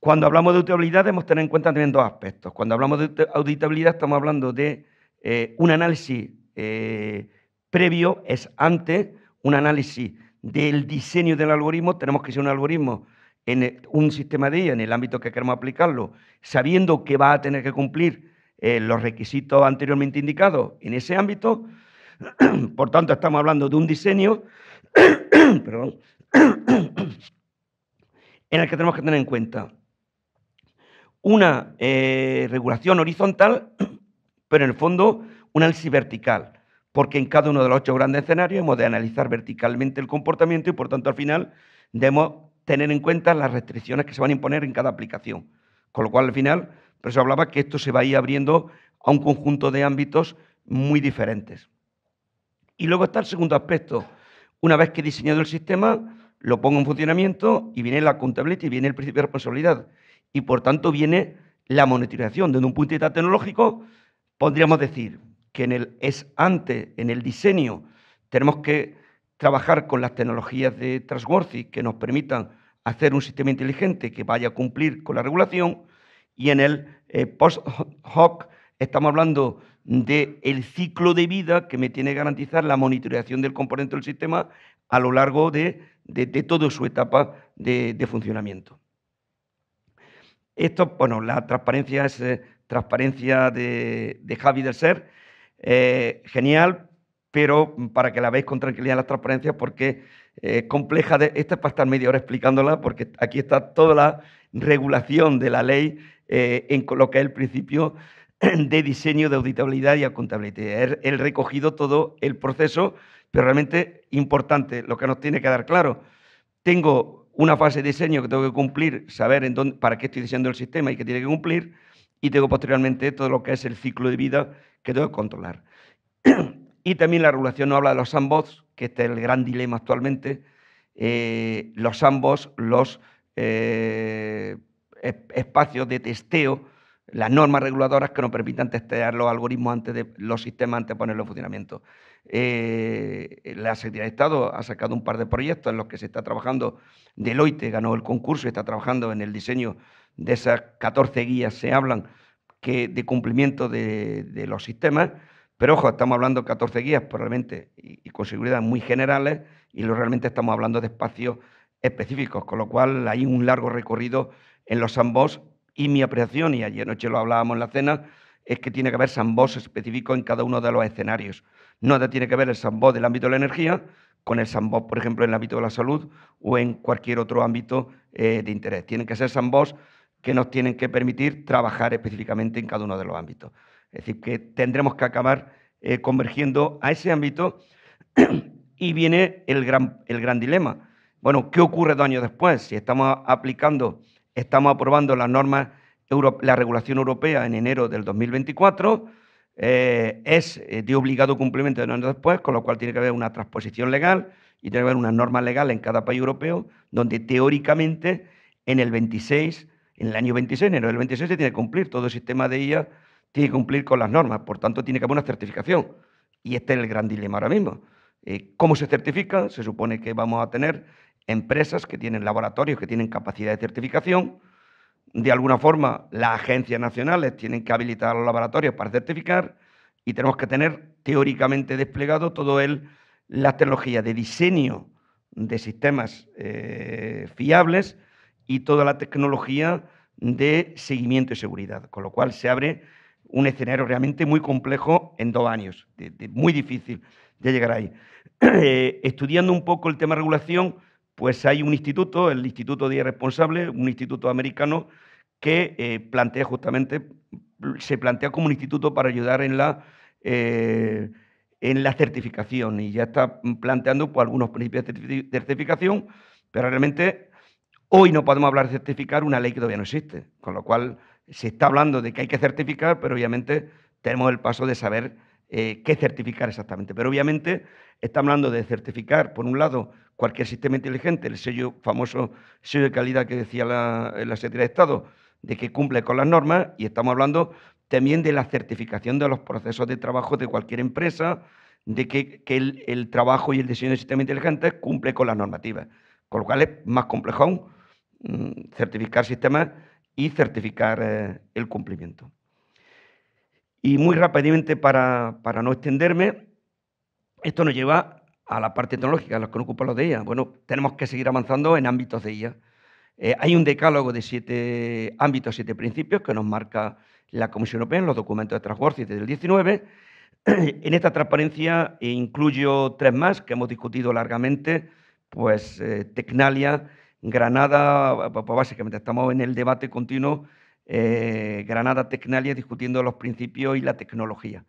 Cuando hablamos de auditabilidad debemos tener en cuenta también dos aspectos. Cuando hablamos de auditabilidad estamos hablando de eh, un análisis eh, previo, es antes, un análisis del diseño del algoritmo. Tenemos que ser un algoritmo en un sistema de IA, en el ámbito que queremos aplicarlo, sabiendo que va a tener que cumplir eh, los requisitos anteriormente indicados en ese ámbito, (clears throat) por tanto estamos hablando de un diseño (clears throat) (clears throat) en el que tenemos que tener en cuenta una eh, regulación horizontal, pero en el fondo un análisis vertical, porque en cada uno de los ocho grandes escenarios hemos de analizar verticalmente el comportamiento y por tanto al final debemos tener en cuenta las restricciones que se van a imponer en cada aplicación. Con lo cual, al final, por eso hablaba que esto se va a ir abriendo a un conjunto de ámbitos muy diferentes. Y luego está el segundo aspecto. Una vez que he diseñado el sistema, lo pongo en funcionamiento y viene la contabilidad y viene el principio de responsabilidad. Y por tanto viene la monetización. Desde un punto de vista tecnológico, podríamos decir que en el es antes, en el diseño, tenemos que trabajar con las tecnologías de Transworthy que nos permitan hacer un sistema inteligente que vaya a cumplir con la regulación y en el eh, post hoc estamos hablando del el ciclo de vida que me tiene que garantizar la monitorización del componente del sistema a lo largo de, de, toda su etapa de, funcionamiento. Esto, bueno, la transparencia es eh, transparencia de, Javi del Ser, eh, genial, pero mm, para que la veáis con tranquilidad en las transparencias, porque es eh, compleja, de, esta es para estar media hora explicándola, porque aquí está toda la regulación de la ley eh, en lo que es el principio (clears throat) de diseño de auditabilidad y acontabilidad. He recogido todo el proceso, pero realmente importante, lo que nos tiene que dar claro. Tengo una fase de diseño que tengo que cumplir, saber para qué estoy diseñando el sistema y qué tiene que cumplir, y tengo posteriormente todo lo que es el ciclo de vida que tengo que controlar. (clears throat) Y también la regulación no habla de los sandbox, que este es el gran dilema actualmente. Eh, los ambos los eh, espacios de testeo, las normas reguladoras que nos permitan testear los algoritmos antes de los sistemas antes de ponerlos en funcionamiento. Eh, la Secretaría de Estado ha sacado un par de proyectos en los que se está trabajando. Deloitte ganó el concurso y está trabajando en el diseño de esas 14 guías, se hablan, que de cumplimiento de los sistemas. Pero ojo, estamos hablando de 14 guías probablemente y, y, con seguridad muy generales y realmente estamos hablando de espacios específicos, con lo cual hay un largo recorrido en los sandbox y mi apreciación, y ayer noche lo hablábamos en la cena, es que tiene que haber sandbox específico en cada uno de los escenarios. No tiene que ver el sandbox del ámbito de la energía con el sandbox, por ejemplo, en el ámbito de la salud o en cualquier otro ámbito eh, de interés. Tienen que ser sandbox que nos tienen que permitir trabajar específicamente en cada uno de los ámbitos. Es decir, que tendremos que acabar eh, convergiendo a ese ámbito. (clears throat) y viene el gran, dilema. Bueno, ¿qué ocurre dos años después? Si estamos aplicando, estamos aprobando las normas, la regulación europea en enero del 2024, eh, es eh, de obligado cumplimiento de dos años después, con lo cual tiene que haber una transposición legal y tiene que haber una norma legal en cada país europeo, donde teóricamente en el 26, en el año 26, enero del 26, se tiene que cumplir todo el sistema de IA tiene que cumplir con las normas, por tanto tiene que haber una certificación. Y este es el gran dilema ahora mismo. Eh, ¿Cómo se certifica? Se supone que vamos a tener empresas que tienen laboratorios, que tienen capacidad de certificación. De alguna forma, las agencias nacionales tienen que habilitar los laboratorios para certificar y tenemos que tener teóricamente desplegado todo el las tecnologías de diseño de sistemas eh, fiables y toda la tecnología de seguimiento y seguridad, con lo cual se abre un escenario realmente muy complejo en dos años, de, muy difícil de llegar ahí. (clears throat) Eh, estudiando un poco el tema de regulación, pues hay un instituto, el Instituto de Responsable, un instituto americano, que eh, plantea justamente, se plantea como un instituto para ayudar en la, eh, en la certificación y ya está planteando pues, algunos principios de certificación, pero realmente hoy no podemos hablar de certificar una ley que todavía no existe, con lo cual se está hablando de que hay que certificar, pero obviamente tenemos el paso de saber eh, qué certificar exactamente. Pero obviamente está hablando de certificar, por un lado, cualquier sistema inteligente, el sello famoso sello de calidad que decía la, la Secretaría de Estado, de que cumple con las normas, y estamos hablando también de la certificación de los procesos de trabajo de cualquier empresa, de que, el, trabajo y el diseño del sistema inteligente cumple con las normativas. Con lo cual es más complejo mm, certificar sistemas y certificar eh, el cumplimiento. Y muy rápidamente, para, no extenderme, esto nos lleva a la parte tecnológica, a los que nos los de ella. Bueno, tenemos que seguir avanzando en ámbitos de ella. Eh, hay un decálogo de siete ámbitos, siete principios que nos marca la Comisión Europea en los documentos de Transworthy desde el 19. en esta transparencia incluyo tres más que hemos discutido largamente, pues eh, Tecnalia, Granada, básicamente estamos en el debate continuo eh, Granada Tecnalia discutiendo los principios y la tecnología.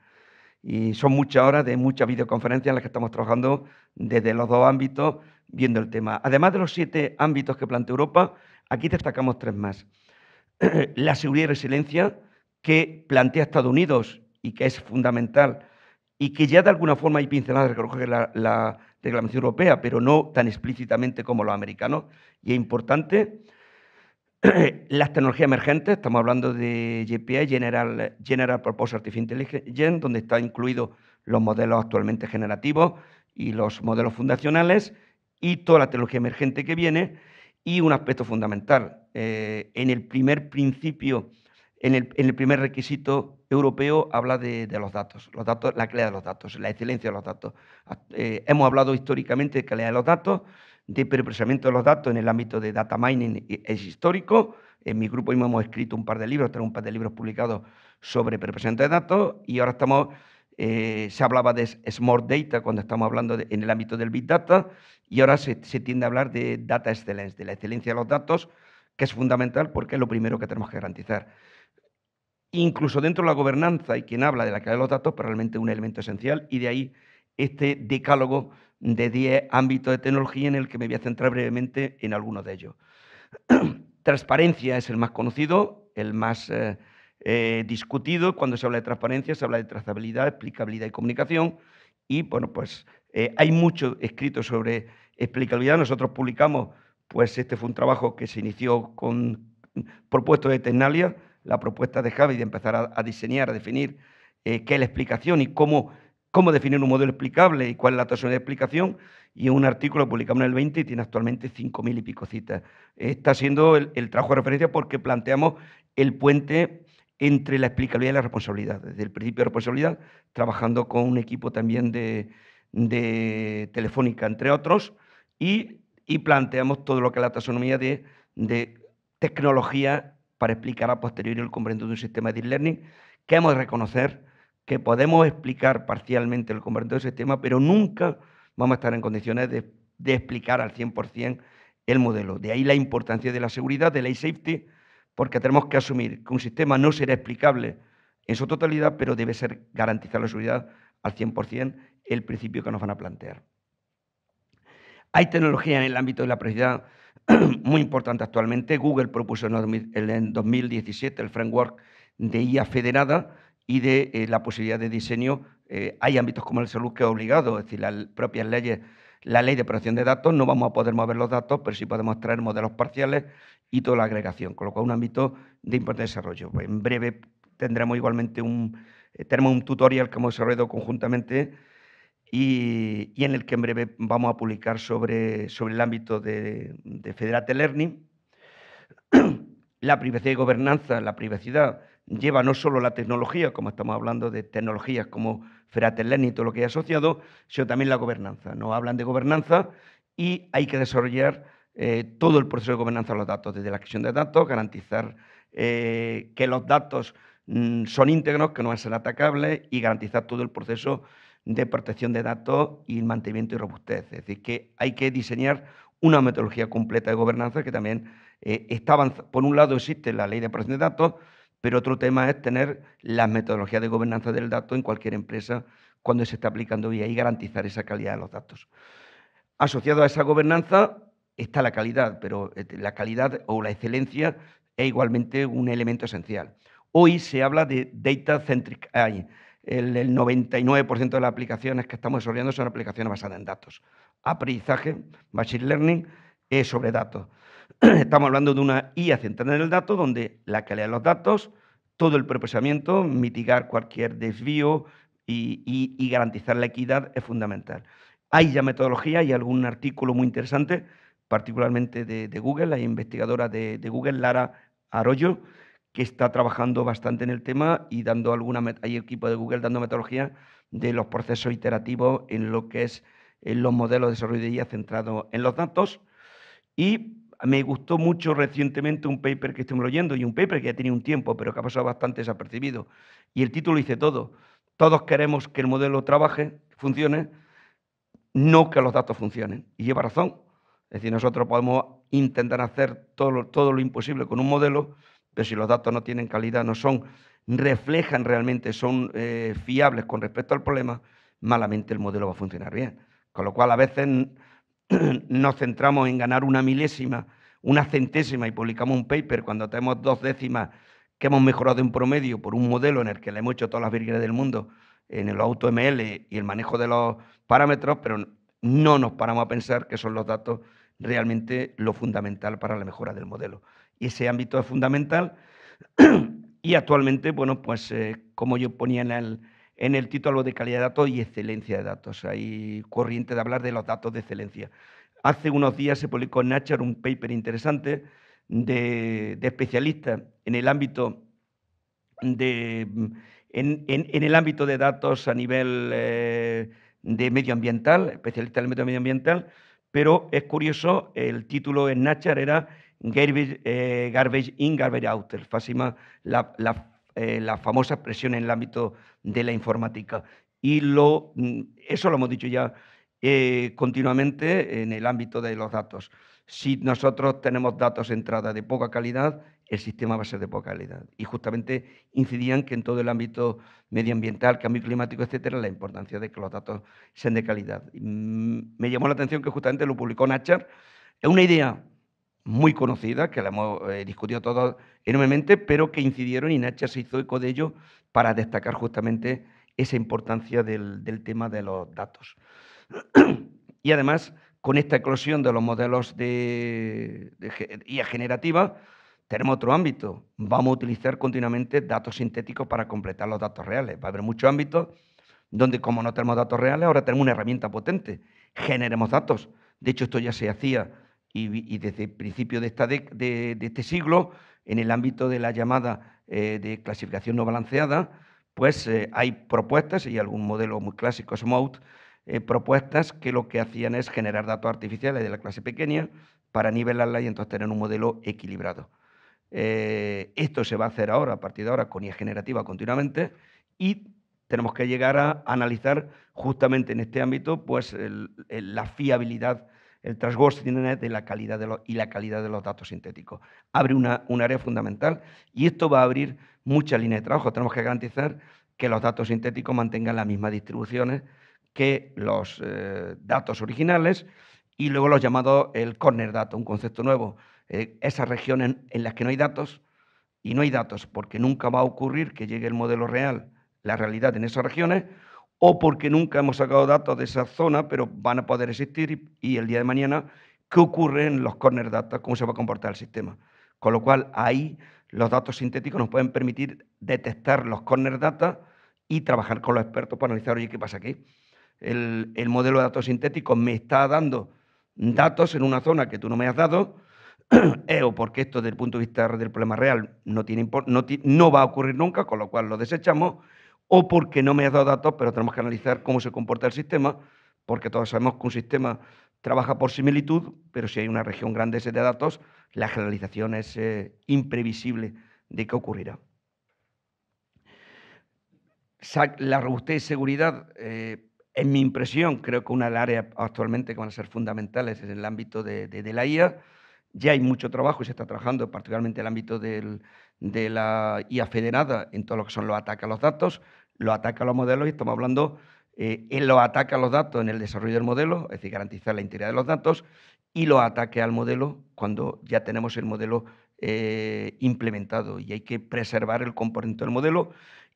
Y son muchas horas de muchas videoconferencias en las que estamos trabajando desde los dos ámbitos viendo el tema. Además de los siete ámbitos que plantea Europa, aquí destacamos tres más. (clears throat) la seguridad y resiliencia que plantea Estados Unidos y que es fundamental y que ya de alguna forma hay pinceladas, recoge que la reglamentación europea, pero no tan explícitamente como los americanos. Y es importante, (clears throat) las tecnologías emergentes, estamos hablando de GPI, General, General Purpose Artificial Intelligence, donde están incluidos los modelos actualmente generativos y los modelos fundacionales y toda la tecnología emergente que viene. Y un aspecto fundamental, eh, en el primer principio en el, primer requisito europeo habla de, los datos, datos, la calidad de los datos, la excelencia de los datos. Eh, hemos hablado históricamente de calidad de los datos, de preprocesamiento de los datos en el ámbito de data mining es histórico. En mi grupo mismo hemos escrito un par de libros, tenemos un par de libros publicados sobre preprocesamiento de datos y ahora estamos, eh, se hablaba de smart data cuando estamos hablando en el ámbito del big data y ahora se, se, tiende a hablar de data excellence, de la excelencia de los datos, que es fundamental porque es lo primero que tenemos que garantizar incluso dentro de la gobernanza, y quien habla de la calidad de los datos, pero realmente un elemento esencial, y de ahí este decálogo de 10 ámbitos de tecnología en el que me voy a centrar brevemente en algunos de ellos. (clears throat) transparencia es el más conocido, el más eh, eh, discutido. Cuando se habla de transparencia, se habla de trazabilidad, explicabilidad y comunicación. Y bueno, pues eh, hay mucho escrito sobre explicabilidad. Nosotros publicamos, pues este fue un trabajo que se inició con mm, propuesto de Tecnalia la propuesta de Javi de empezar a, diseñar, a definir eh, qué es la explicación y cómo, cómo definir un modelo explicable y cuál es la tasa de explicación. Y un artículo publicado en el 20 y tiene actualmente 5.000 y pico citas. Está siendo el, trabajo de referencia porque planteamos el puente entre la explicabilidad y la responsabilidad. Desde el principio de responsabilidad, trabajando con un equipo también de, Telefónica, entre otros, y, planteamos todo lo que es la taxonomía de, de tecnología para explicar a posteriori el comportamiento de un sistema de deep learning, que hemos de reconocer que podemos explicar parcialmente el de del sistema, pero nunca vamos a estar en condiciones de, explicar al 100% el modelo. De ahí la importancia de la seguridad, de la e safety, porque tenemos que asumir que un sistema no será explicable en su totalidad, pero debe ser garantizar la seguridad al 100% el principio que nos van a plantear. Hay tecnología en el ámbito de la privacidad (clears throat) muy importante actualmente. Google propuso en 2017 el framework de IA federada y de eh, la posibilidad de diseño. Eh, hay ámbitos como el salud que es obligado, es decir, las propias leyes, la ley de protección de datos, no vamos a poder mover los datos, pero sí podemos traer modelos parciales y toda la agregación, con lo cual un ámbito de importante desarrollo. Pues, en breve tendremos igualmente un, eh, un tutorial que hemos desarrollado conjuntamente y, en el que en breve vamos a publicar sobre, el ámbito de, Federate Learning. (clears throat) la privacidad y gobernanza, la privacidad lleva no solo la tecnología, como estamos hablando de tecnologías como Federate Learning y todo lo que hay asociado, sino también la gobernanza. Nos hablan de gobernanza y hay que desarrollar eh, todo el proceso de gobernanza de los datos, desde la adquisición de datos, garantizar eh, que los datos mm, son íntegros, que no van a ser atacables y garantizar todo el proceso de protección de datos y mantenimiento y robustez. Es decir, que hay que diseñar una metodología completa de gobernanza que también eh, está avanzando. Por un lado existe la ley de protección de datos, pero otro tema es tener la metodología de gobernanza del dato en cualquier empresa cuando se está aplicando y ahí garantizar esa calidad de los datos. Asociado a esa gobernanza está la calidad, pero eh, la calidad o la excelencia es igualmente un elemento esencial. Hoy se habla de data-centric AI, el, 99% de las aplicaciones que estamos desarrollando son aplicaciones basadas en datos. Aprendizaje, Machine Learning, es sobre datos. (clears throat) Estamos hablando de una IA centrada en el dato, donde la calidad de los datos, todo el procesamiento, mitigar cualquier desvío y, garantizar la equidad es fundamental. Hay ya metodología y algún artículo muy interesante, particularmente de, Google, la investigadora de Google, Lara Arroyo, que está trabajando bastante en el tema y dando alguna hay equipo de Google dando metodología de los procesos iterativos en lo que es en los modelos de desarrollo de IA centrados en los datos. Y me gustó mucho recientemente un paper que estuve leyendo y un paper que ya tenía un tiempo, pero que ha pasado bastante desapercibido. Y el título dice todo. Todos queremos que el modelo trabaje, funcione, no que los datos funcionen. Y lleva razón. Es decir, nosotros podemos intentar hacer todo, todo lo imposible con un modelo, pero si los datos no tienen calidad, no son, reflejan realmente, son eh, fiables con respecto al problema, malamente el modelo va a funcionar bien. Con lo cual, a veces (clears throat) nos centramos en ganar una milésima, una centésima y publicamos un paper cuando tenemos dos décimas que hemos mejorado en promedio por un modelo en el que le hemos hecho todas las vírgenes del mundo en el auto ML y el manejo de los parámetros, pero no nos paramos a pensar que son los datos realmente lo fundamental para la mejora del modelo y ese ámbito es fundamental. (clears throat) y actualmente, bueno, pues eh, como yo ponía en el, en el título de calidad de datos y excelencia de datos, hay corriente de hablar de los datos de excelencia. Hace unos días se publicó en Nature un paper interesante de, de especialistas en el ámbito de, en, el ámbito de datos a nivel eh, de medioambiental, especialista en el medioambiental, pero es curioso, el título en Nature era garbage, eh, garbage in, garbage out, la, la, eh, la, famosa expresión en el ámbito de la informática. Y lo, mm, eso lo hemos dicho ya eh, continuamente en el ámbito de los datos. Si nosotros tenemos datos de entrada de poca calidad, el sistema va a ser de poca calidad. Y justamente incidían que en todo el ámbito medioambiental, cambio climático, etcétera, la importancia de que los datos sean de calidad. Mm, me llamó la atención que justamente lo publicó Nachar. Es una idea muy conocida, que la hemos eh, discutido todos enormemente, pero que incidieron y Nacha se hizo eco de ello para destacar justamente esa importancia del, tema de los datos. (clears throat) y además, con esta eclosión de los modelos de, de IA generativa, tenemos otro ámbito. Vamos a utilizar continuamente datos sintéticos para completar los datos reales. Va a haber muchos ámbitos donde, como no tenemos datos reales, ahora tenemos una herramienta potente. Generemos datos. De hecho, esto ya se hacía y, desde el principio de, de, este siglo, en el ámbito de la llamada eh, de clasificación no balanceada, pues eh, hay propuestas, y algún modelo muy clásico es eh, propuestas que lo que hacían es generar datos artificiales de la clase pequeña para nivelarla y entonces tener un modelo equilibrado. esto se va a hacer ahora, a partir de ahora, con IA generativa continuamente, y tenemos que llegar a analizar justamente en este ámbito pues, la fiabilidad el trasgorce de la calidad de y la calidad de los datos sintéticos. Abre una, un área fundamental y esto va a abrir muchas líneas de trabajo. Tenemos que garantizar que los datos sintéticos mantengan las mismas distribuciones que los eh, datos originales y luego los llamado el corner data, un concepto nuevo. Eh, esas regiones en las que no hay datos y no hay datos porque nunca va a ocurrir que llegue el modelo real, la realidad en esas regiones, o porque nunca hemos sacado datos de esa zona, pero van a poder existir y, el día de mañana, ¿qué ocurre en los corner data? ¿Cómo se va a comportar el sistema? Con lo cual, ahí los datos sintéticos nos pueden permitir detectar los corner data y trabajar con los expertos para analizar, oye, ¿qué pasa aquí? El, modelo de datos sintéticos me está dando datos en una zona que tú no me has dado, (clears throat) eh, o porque esto desde el punto de vista del problema real no, tiene, no va a ocurrir nunca, con lo cual lo desechamos o porque no me has dado datos, pero tenemos que analizar cómo se comporta el sistema, porque todos sabemos que un sistema trabaja por similitud, pero si hay una región grande de datos, la generalización es eh, imprevisible de qué ocurrirá. La robustez y seguridad, eh, en mi impresión, creo que una de las áreas actualmente que van a ser fundamentales es el ámbito de, de la IA. Ya hay mucho trabajo y se está trabajando, particularmente en el ámbito del, de la IA federada en todo lo que son los ataques a los datos, los ataques a los modelos, y estamos hablando eh, en los ataques a los datos en el desarrollo del modelo, es decir, garantizar la integridad de los datos, y los ataques al modelo cuando ya tenemos el modelo eh, implementado. Y hay que preservar el componente del modelo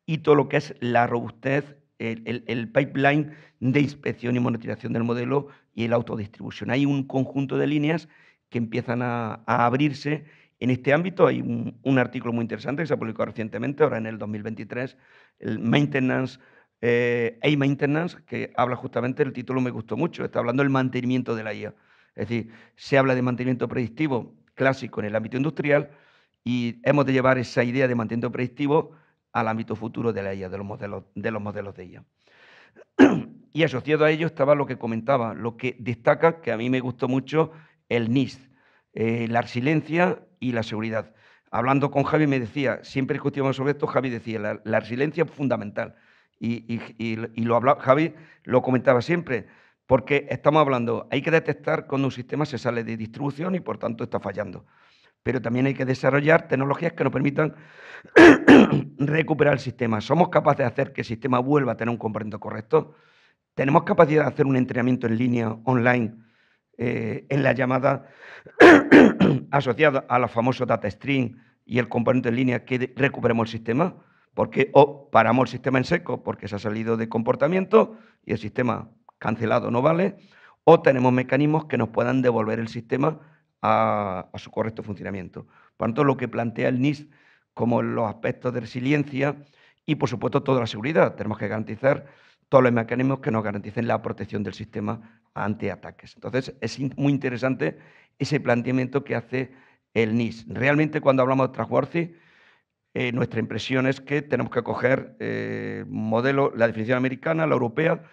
y todo lo que es la robustez, el, pipeline de inspección y monetización del modelo y el autodistribución. Hay un conjunto de líneas que empiezan a abrirse en este ámbito hay un, artículo muy interesante que se ha publicado recientemente, ahora en el 2023, el Maintenance, eh, A Maintenance, que habla justamente, el título me gustó mucho, está hablando del mantenimiento de la IA. Es decir, se habla de mantenimiento predictivo clásico en el ámbito industrial y hemos de llevar esa idea de mantenimiento predictivo al ámbito futuro de la IA, de los modelos de, los modelos de IA. (clears throat) y asociado a ello estaba lo que comentaba, lo que destaca, que a mí me gustó mucho, el NIST eh, la resiliencia y la seguridad. Hablando con Javi me decía, siempre discutíamos sobre esto, Javi decía, la, la resiliencia es fundamental. Y, lo Javi lo comentaba siempre, porque estamos hablando, hay que detectar cuando un sistema se sale de distribución y por tanto está fallando. Pero también hay que desarrollar tecnologías que nos permitan (coughs) recuperar el sistema. ¿Somos capaces de hacer que el sistema vuelva a tener un comportamiento correcto? ¿Tenemos capacidad de hacer un entrenamiento en línea, online, eh, en la llamada (clears throat) asociada a los famosos data stream y el componente en línea que recuperemos el sistema, porque o paramos el sistema en seco porque se ha salido de comportamiento y el sistema cancelado no vale, o tenemos mecanismos que nos puedan devolver el sistema a, su correcto funcionamiento. Por tanto, lo que plantea el NIS como los aspectos de resiliencia y, por supuesto, toda la seguridad. Tenemos que garantizar todos los mecanismos que nos garanticen la protección del sistema ante ataques. Entonces, es muy interesante ese planteamiento que hace el NIS. Realmente, cuando hablamos de trustworthy, eh, nuestra impresión es que tenemos que coger eh, modelo, la definición americana, la europea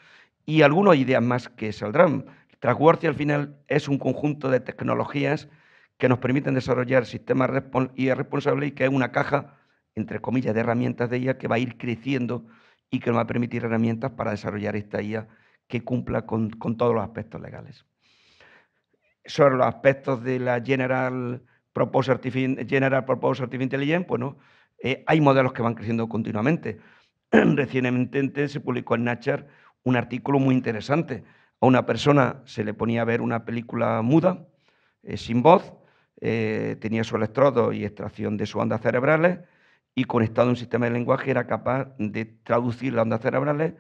y algunas ideas más que saldrán. Trustworthy al final es un conjunto de tecnologías que nos permiten desarrollar sistemas irresponsables y responsables y que es una caja, entre comillas, de herramientas de ella que va a ir creciendo y que nos va a permitir herramientas para desarrollar esta IA que cumpla con, todos los aspectos legales. Sobre los aspectos de la General Proposal Artificial, General Artificial Intelligence, bueno, eh, hay modelos que van creciendo continuamente. (clears throat) Recientemente se publicó en Nature un artículo muy interesante. A una persona se le ponía a ver una película muda, eh, sin voz, eh, tenía su electrodo y extracción de sus ondas cerebrales, y conectado a un sistema de lenguaje era capaz de traducir las ondas cerebrales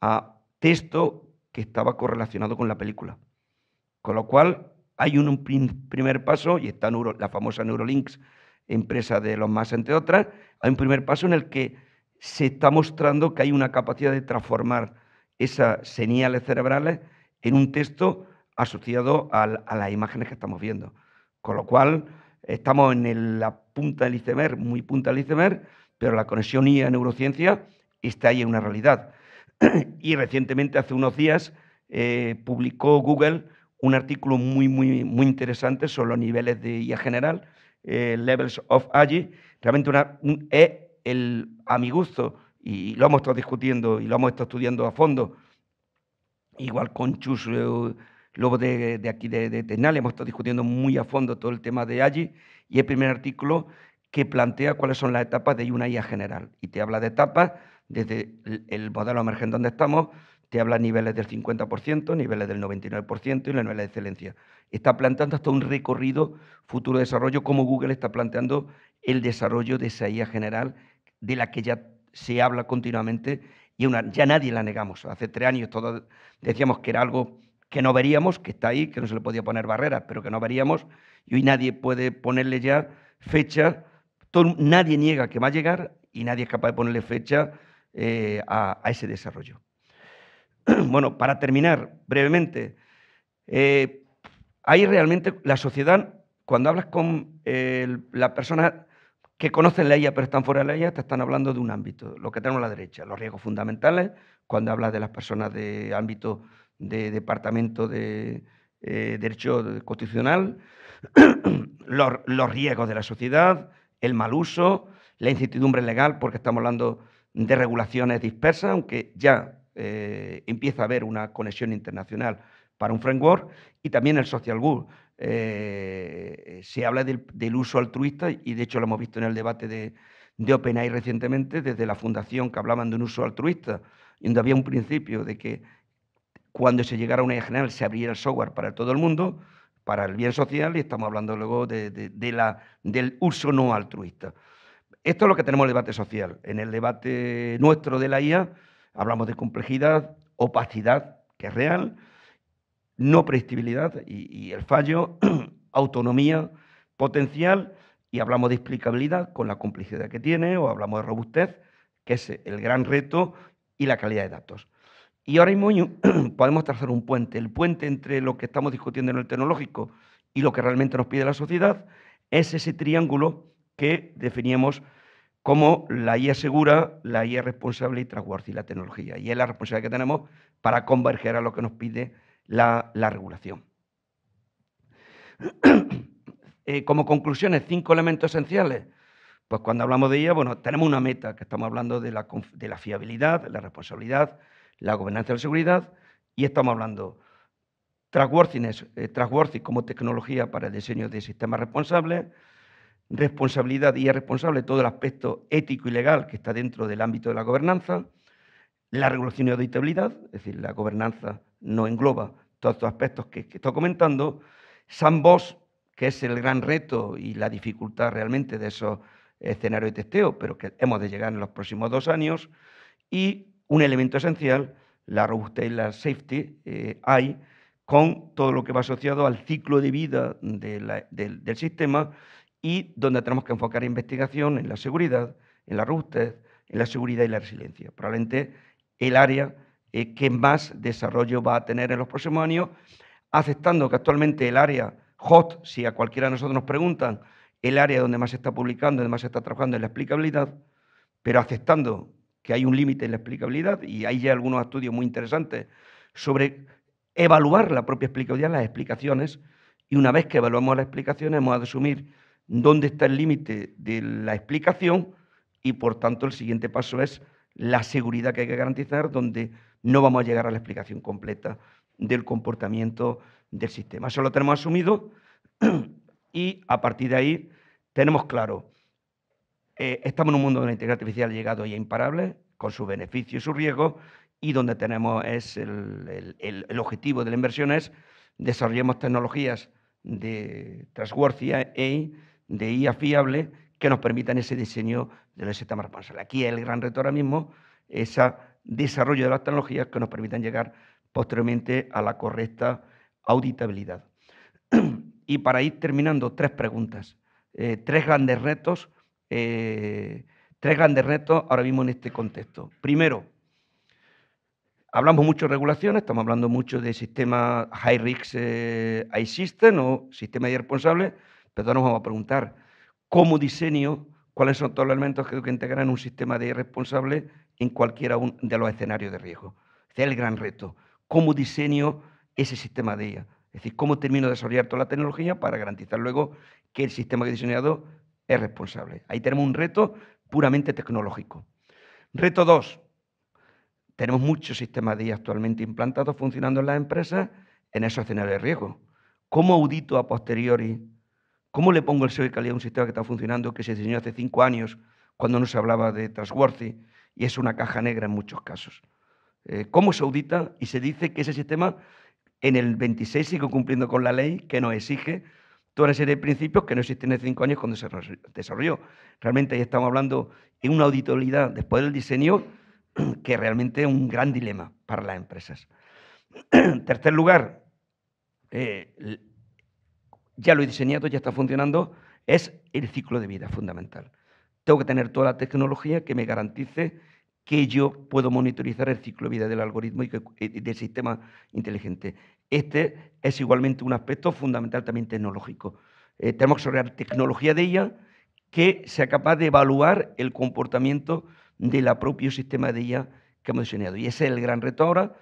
a texto que estaba correlacionado con la película. Con lo cual hay un, primer paso, y está la famosa Neurolinks, empresa de los más, entre otras, hay un primer paso en el que se está mostrando que hay una capacidad de transformar esas señales cerebrales en un texto asociado a las imágenes que estamos viendo. Con lo cual, estamos en la punta del iceberg, muy punta del iceberg, pero la conexión IA-neurociencia está ahí en una realidad. (clears throat) y recientemente, hace unos días, eh, publicó Google un artículo muy, muy, muy interesante sobre los niveles de IA general, eh, Levels of AI. Realmente una, es, el, a mi gusto, y lo hemos estado discutiendo y lo hemos estado estudiando a fondo, igual con Chus eh, Luego de, aquí de, de, hemos estado discutiendo muy a fondo todo el tema de allí y el primer artículo que plantea cuáles son las etapas de una IA general. Y te habla de etapas desde el, modelo emergente donde estamos, te habla niveles del 50%, niveles del 99% y la nueva de excelencia. Está planteando hasta un recorrido futuro de desarrollo, como Google está planteando el desarrollo de esa IA general de la que ya se habla continuamente y ya nadie la negamos. Hace tres años todos decíamos que era algo que no veríamos, que está ahí, que no se le podía poner barreras, pero que no veríamos, y hoy nadie puede ponerle ya fecha, nadie niega que va a llegar y nadie es capaz de ponerle fecha eh, a, ese desarrollo. (clears throat) bueno, para terminar brevemente, hay eh, realmente la sociedad, cuando hablas con eh, las personas que conocen la IA pero están fuera de la IA, te están hablando de un ámbito, lo que tenemos a la derecha, los riesgos fundamentales, cuando hablas de las personas de ámbito de Departamento de eh, Derecho Constitucional, (clears throat) los, riesgos de la sociedad, el mal uso, la incertidumbre legal, porque estamos hablando de regulaciones dispersas, aunque ya eh, empieza a haber una conexión internacional para un framework, y también el social good. Eh, se habla del, del, uso altruista, y de hecho lo hemos visto en el debate de, de OpenAI recientemente, desde la fundación que hablaban de un uso altruista, y donde había un principio de que cuando se llegara a una idea general, se abriera el software para todo el mundo, para el bien social, y estamos hablando luego de, del uso no altruista. Esto es lo que tenemos en el debate social. En el debate nuestro de la IA hablamos de complejidad, opacidad, que es real, no predictibilidad y el fallo, (clears throat) autonomía potencial, y hablamos de explicabilidad con la complejidad que tiene, o hablamos de robustez, que es el gran reto, y la calidad de datos. Y ahora mismo (clears throat) podemos trazar un puente. El puente entre lo que estamos discutiendo en el tecnológico y lo que realmente nos pide la sociedad es ese triángulo que definimos como la IA segura, la IA responsable y trustworthy, y la tecnología. Y es la responsabilidad que tenemos para converger a lo que nos pide la, regulación. (clears throat) Eh, como conclusiones, cinco elementos esenciales. Pues cuando hablamos de IA, bueno, tenemos una meta, que estamos hablando de la, de la fiabilidad, la responsabilidad, la gobernanza de la seguridad y estamos hablando trustworthiness, eh, como tecnología para el diseño de sistemas responsables, responsabilidad y es responsable todo el aspecto ético y legal que está dentro del ámbito de la gobernanza, la regulación y auditabilidad, es decir, la gobernanza no engloba todos estos aspectos que, que estoy comentando, sandbox, que es el gran reto y la dificultad realmente de esos escenarios de testeo, pero que hemos de llegar en los próximos dos años, y un elemento esencial, la robustez, y la safety, eh, hay con todo lo que va asociado al ciclo de vida del sistema y donde tenemos que enfocar investigación en la seguridad, en la robustez, en la seguridad y la resiliencia. Probablemente el área eh, que más desarrollo va a tener en los próximos años, aceptando que actualmente el área hot, si a cualquiera de nosotros nos preguntan, el área donde más se está publicando, donde más se está trabajando es la explicabilidad, pero aceptando que hay un límite en la explicabilidad y hay ya algunos estudios muy interesantes sobre evaluar la propia explicabilidad, las explicaciones, y una vez que evaluamos las explicaciones hemos de asumir dónde está el límite de la explicación y por tanto el siguiente paso es la seguridad que hay que garantizar donde no vamos a llegar a la explicación completa del comportamiento del sistema. Eso lo tenemos asumido (clears throat) y a partir de ahí tenemos claro eh, estamos en un mundo de la inteligencia artificial llegado ya imparable, con su beneficio y su riesgo, y donde tenemos es el, objetivo de la inversión es desarrollemos tecnologías de trustworthy y de IA fiable, que nos permitan ese diseño de los sistemas responsables. Aquí es el gran reto ahora mismo, ese desarrollo de las tecnologías que nos permitan llegar posteriormente a la correcta auditabilidad. (clears throat) y para ir terminando, tres preguntas, eh, tres grandes retos eh, tres grandes retos ahora mismo en este contexto. Primero, hablamos mucho de regulaciones, estamos hablando mucho de sistema high risk, eh, high system o sistema irresponsable, pero ahora nos vamos a preguntar cómo diseño, cuáles son todos los elementos que tengo que integrar en un sistema de irresponsable en cualquiera de los escenarios de riesgo. Este es el gran reto. ¿Cómo diseño ese sistema de IA? Es decir, cómo termino de desarrollar toda la tecnología para garantizar luego que el sistema que he diseñado es responsable. Ahí tenemos un reto puramente tecnológico. Reto 2. Tenemos muchos sistemas de IA actualmente implantados funcionando en las empresas en esos escenarios de riesgo. ¿Cómo audito a posteriori? ¿Cómo le pongo el sello de calidad a un sistema que está funcionando, que se diseñó hace cinco años, cuando no se hablaba de trustworthy, y es una caja negra en muchos casos? Eh, ¿Cómo se audita? Y se dice que ese sistema en el 26 sigue cumpliendo con la ley que nos exige toda una serie de principios que no existen hace cinco años cuando se desarrolló. Realmente ahí estamos hablando en una auditoría después del diseño (clears throat) que realmente es un gran dilema para las empresas. En (clears throat) tercer lugar, eh, ya lo he diseñado, ya está funcionando, es el ciclo de vida fundamental. Tengo que tener toda la tecnología que me garantice que yo puedo monitorizar el ciclo de vida del algoritmo y del sistema inteligente. Este es igualmente un aspecto fundamental también tecnológico. Eh, tenemos que desarrollar tecnología de ella que sea capaz de evaluar el comportamiento del propio sistema de ella que hemos diseñado. Y ese es el gran reto ahora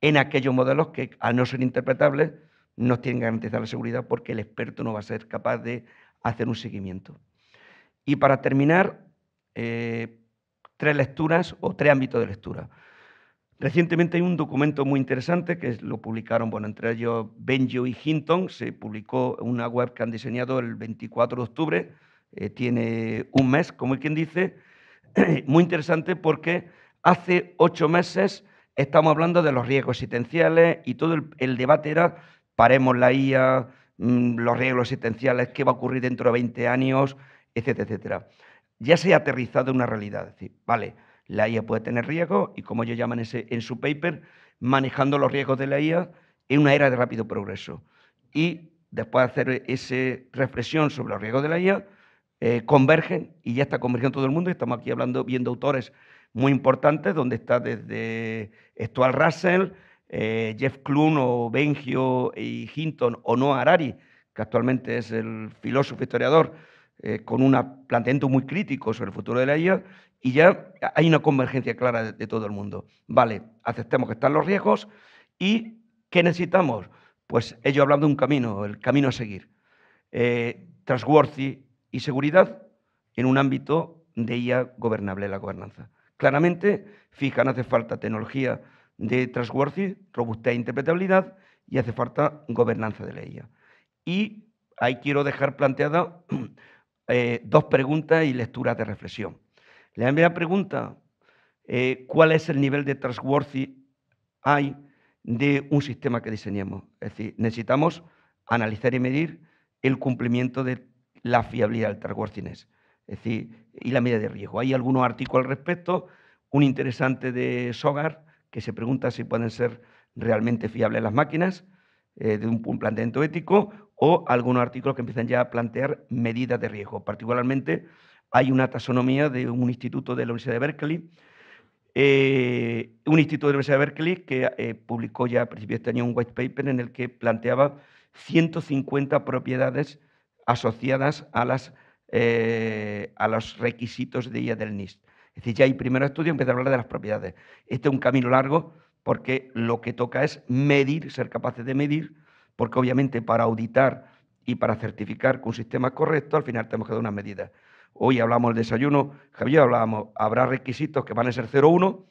en aquellos modelos que, al no ser interpretables, no tienen garantizada la seguridad porque el experto no va a ser capaz de hacer un seguimiento. Y para terminar, eh, tres lecturas o tres ámbitos de lectura. Recientemente hay un documento muy interesante que lo publicaron, bueno, entre ellos Benjo y Hinton, se publicó en una web que han diseñado el 24 de octubre, eh, tiene un mes, como quien dice, (clears throat) muy interesante porque hace ocho meses estamos hablando de los riesgos existenciales y todo el, debate era, paremos la IA, mm, los riesgos existenciales, qué va a ocurrir dentro de 20 años, etcétera, etcétera. Ya se ha aterrizado una realidad, es decir, vale, la IA puede tener riesgo y como ellos llaman ese, en su paper, manejando los riesgos de la IA en una era de rápido progreso. Y después de hacer esa reflexión sobre los riesgos de la IA, eh, convergen y ya está convergiendo todo el mundo. estamos aquí hablando, viendo autores muy importantes, donde está desde Stuart Russell, eh, Jeff Klun o Bengio y Hinton o Noah Harari, que actualmente es el filósofo historiador eh, con un planteamiento muy crítico sobre el futuro de la IA y ya hay una convergencia clara de, todo el mundo. Vale, aceptemos que están los riesgos y ¿qué necesitamos? Pues ellos hablan de un camino, el camino a seguir. Eh, trustworthy y seguridad en un ámbito de IA gobernable, la gobernanza. Claramente, fijan, hace falta tecnología de trustworthy, robustez e interpretabilidad y hace falta gobernanza de la IA. Y ahí quiero dejar planteada eh, dos preguntas y lecturas de reflexión. La primera pregunta, eh, ¿cuál es el nivel de trustworthy hay de un sistema que diseñemos? Es decir, necesitamos analizar y medir el cumplimiento de la fiabilidad del trustworthiness, es decir, y la medida de riesgo. Hay algunos artículos al respecto, un interesante de Sogar, que se pregunta si pueden ser realmente fiables las máquinas, eh, de un, un planteamiento ético, o algunos artículos que empiezan ya a plantear medidas de riesgo. Particularmente hay una taxonomía de un instituto de la Universidad de Berkeley, eh, un instituto de la Universidad de Berkeley que eh, publicó ya a principios de este año un white paper en el que planteaba 150 propiedades asociadas a, las, eh, a los requisitos de IA del NIST. Es decir, ya hay primeros estudio, empieza a hablar de las propiedades. Este es un camino largo porque lo que toca es medir, ser capaces de medir porque obviamente para auditar y para certificar que un sistema es correcto, al final tenemos que dar una medida. Hoy hablamos del desayuno, Javier, hablábamos, habrá requisitos que van a ser 0-1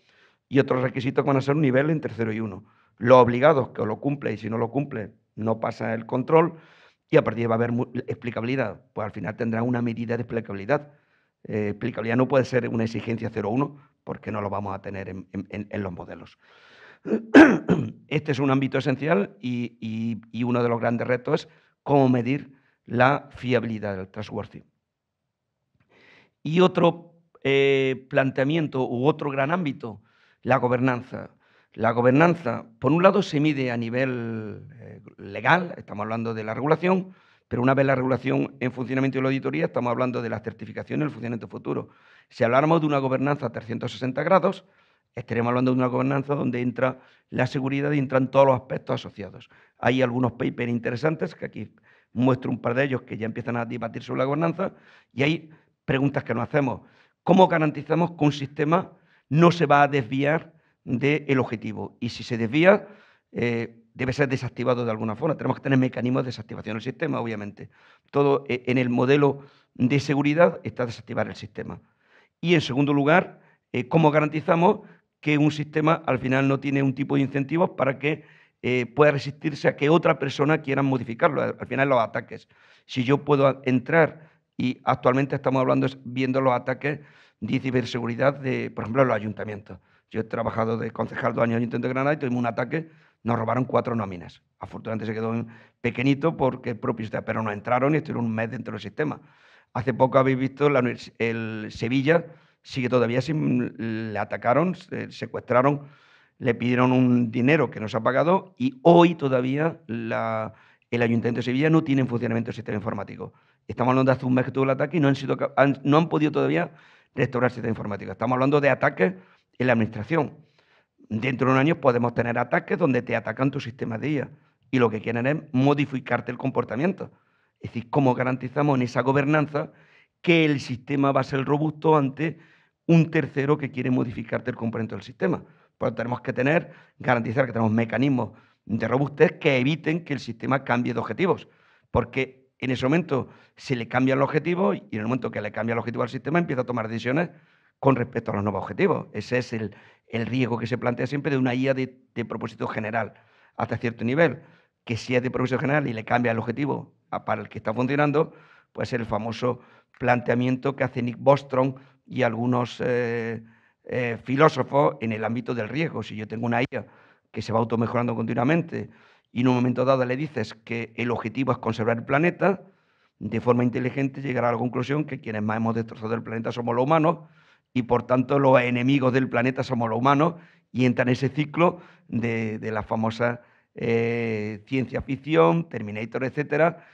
y otros requisitos que van a ser un nivel entre 0 y 1. Los obligados que lo cumple y si no lo cumple no pasa el control y a partir de ahí va a haber explicabilidad. Pues al final tendrá una medida de explicabilidad. Eh, explicabilidad no puede ser una exigencia 0-1 porque no lo vamos a tener en los modelos. (clears throat) Este es un ámbito esencial y, uno de los grandes retos es cómo medir la fiabilidad del trustworthy. Y otro eh, planteamiento u otro gran ámbito, la gobernanza. La gobernanza, por un lado, se mide a nivel eh, legal, estamos hablando de la regulación, pero una vez la regulación en funcionamiento de la auditoría, estamos hablando de la certificación y el funcionamiento futuro. Si habláramos de una gobernanza a 360 grados, Estaremos hablando de una gobernanza donde entra la seguridad y entran todos los aspectos asociados. Hay algunos papers interesantes, que aquí muestro un par de ellos, que ya empiezan a debatir sobre la gobernanza, y hay preguntas que nos hacemos. ¿Cómo garantizamos que un sistema no se va a desviar del objetivo? Y si se desvía, eh, debe ser desactivado de alguna forma. Tenemos que tener mecanismos de desactivación del sistema, obviamente. Todo eh, en el modelo de seguridad está desactivar el sistema. Y en segundo lugar, eh, ¿cómo garantizamos que un sistema al final no tiene un tipo de incentivos para que eh, pueda resistirse a que otra persona quiera modificarlo. Al final los ataques. Si yo puedo entrar y actualmente estamos hablando viendo los ataques de ciberseguridad de, por ejemplo, los ayuntamientos. Yo he trabajado de concejal dos años en Ayuntamiento de Granada y tuvimos un ataque, nos robaron cuatro nóminas. Afortunadamente se quedó pequeñito porque propios propio sistema, pero no entraron y estuvieron un mes dentro del sistema. Hace poco habéis visto el Sevilla que todavía Le atacaron, secuestraron, le pidieron un dinero que no se ha pagado y hoy todavía el Ayuntamiento de Sevilla no tiene en funcionamiento el sistema informático. Estamos hablando de hace un mes que tuvo el ataque y no han, podido todavía restaurar el sistema informático. Estamos hablando de ataques en la administración. Dentro de un año podemos tener ataques donde te atacan tu sistema de IA y lo que quieren es modificarte el comportamiento. Es decir, cómo garantizamos en esa gobernanza que el sistema va a ser robusto ante un tercero que quiere modificarte el componente del sistema. Pero tenemos que tener, garantizar que tenemos mecanismos de robustez que eviten que el sistema cambie de objetivos. Porque en ese momento se le cambia el objetivo y en el momento que le cambia el objetivo al sistema empieza a tomar decisiones con respecto a los nuevos objetivos. Ese es el, riesgo que se plantea siempre de una IA de, de, propósito general hasta cierto nivel. Que si es de propósito general y le cambia el objetivo para el que está funcionando, puede ser el famoso planteamiento que hace Nick Bostrom y algunos eh, eh, filósofos en el ámbito del riesgo. Si yo tengo una IA que se va automejorando continuamente y en un momento dado le dices que el objetivo es conservar el planeta, de forma inteligente llegará a la conclusión que quienes más hemos destrozado el planeta somos los humanos y por tanto los enemigos del planeta somos los humanos y entra en ese ciclo de, la famosa eh, ciencia ficción, Terminator, etcétera,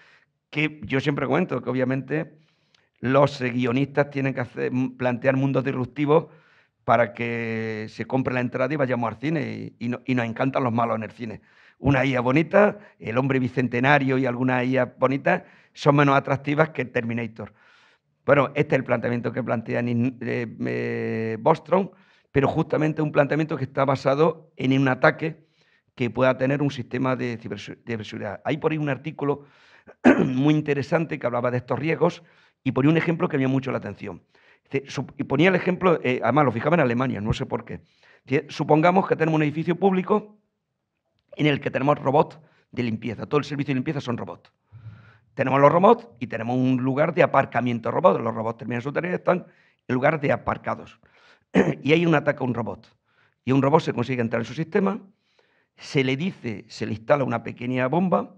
que yo siempre cuento que obviamente los guionistas tienen que plantear mundos disruptivos para que se compre la entrada y vayamos al cine. Y, nos encantan los malos en el cine. Una IA bonita, el hombre bicentenario y algunas IA bonitas son menos atractivas que el Terminator. Bueno, este es el planteamiento que plantea eh, Bostrom, pero justamente un planteamiento que está basado en un ataque que pueda tener un sistema de ciberseguridad. Hay por ahí un artículo (clears throat) muy interesante que hablaba de estos riesgos y ponía un ejemplo que me mucho la atención. Y ponía el ejemplo, eh, además lo fijaba en Alemania, no sé por qué. Supongamos que tenemos un edificio público en el que tenemos robots de limpieza. Todo el servicio de limpieza son robots. Tenemos los robots y tenemos un lugar de aparcamiento de robots. Los robots terminan su tarea y están en lugar de aparcados. (clears throat) y hay un ataque a un robot. Y un robot se consigue entrar en su sistema, se le dice, se le instala una pequeña bomba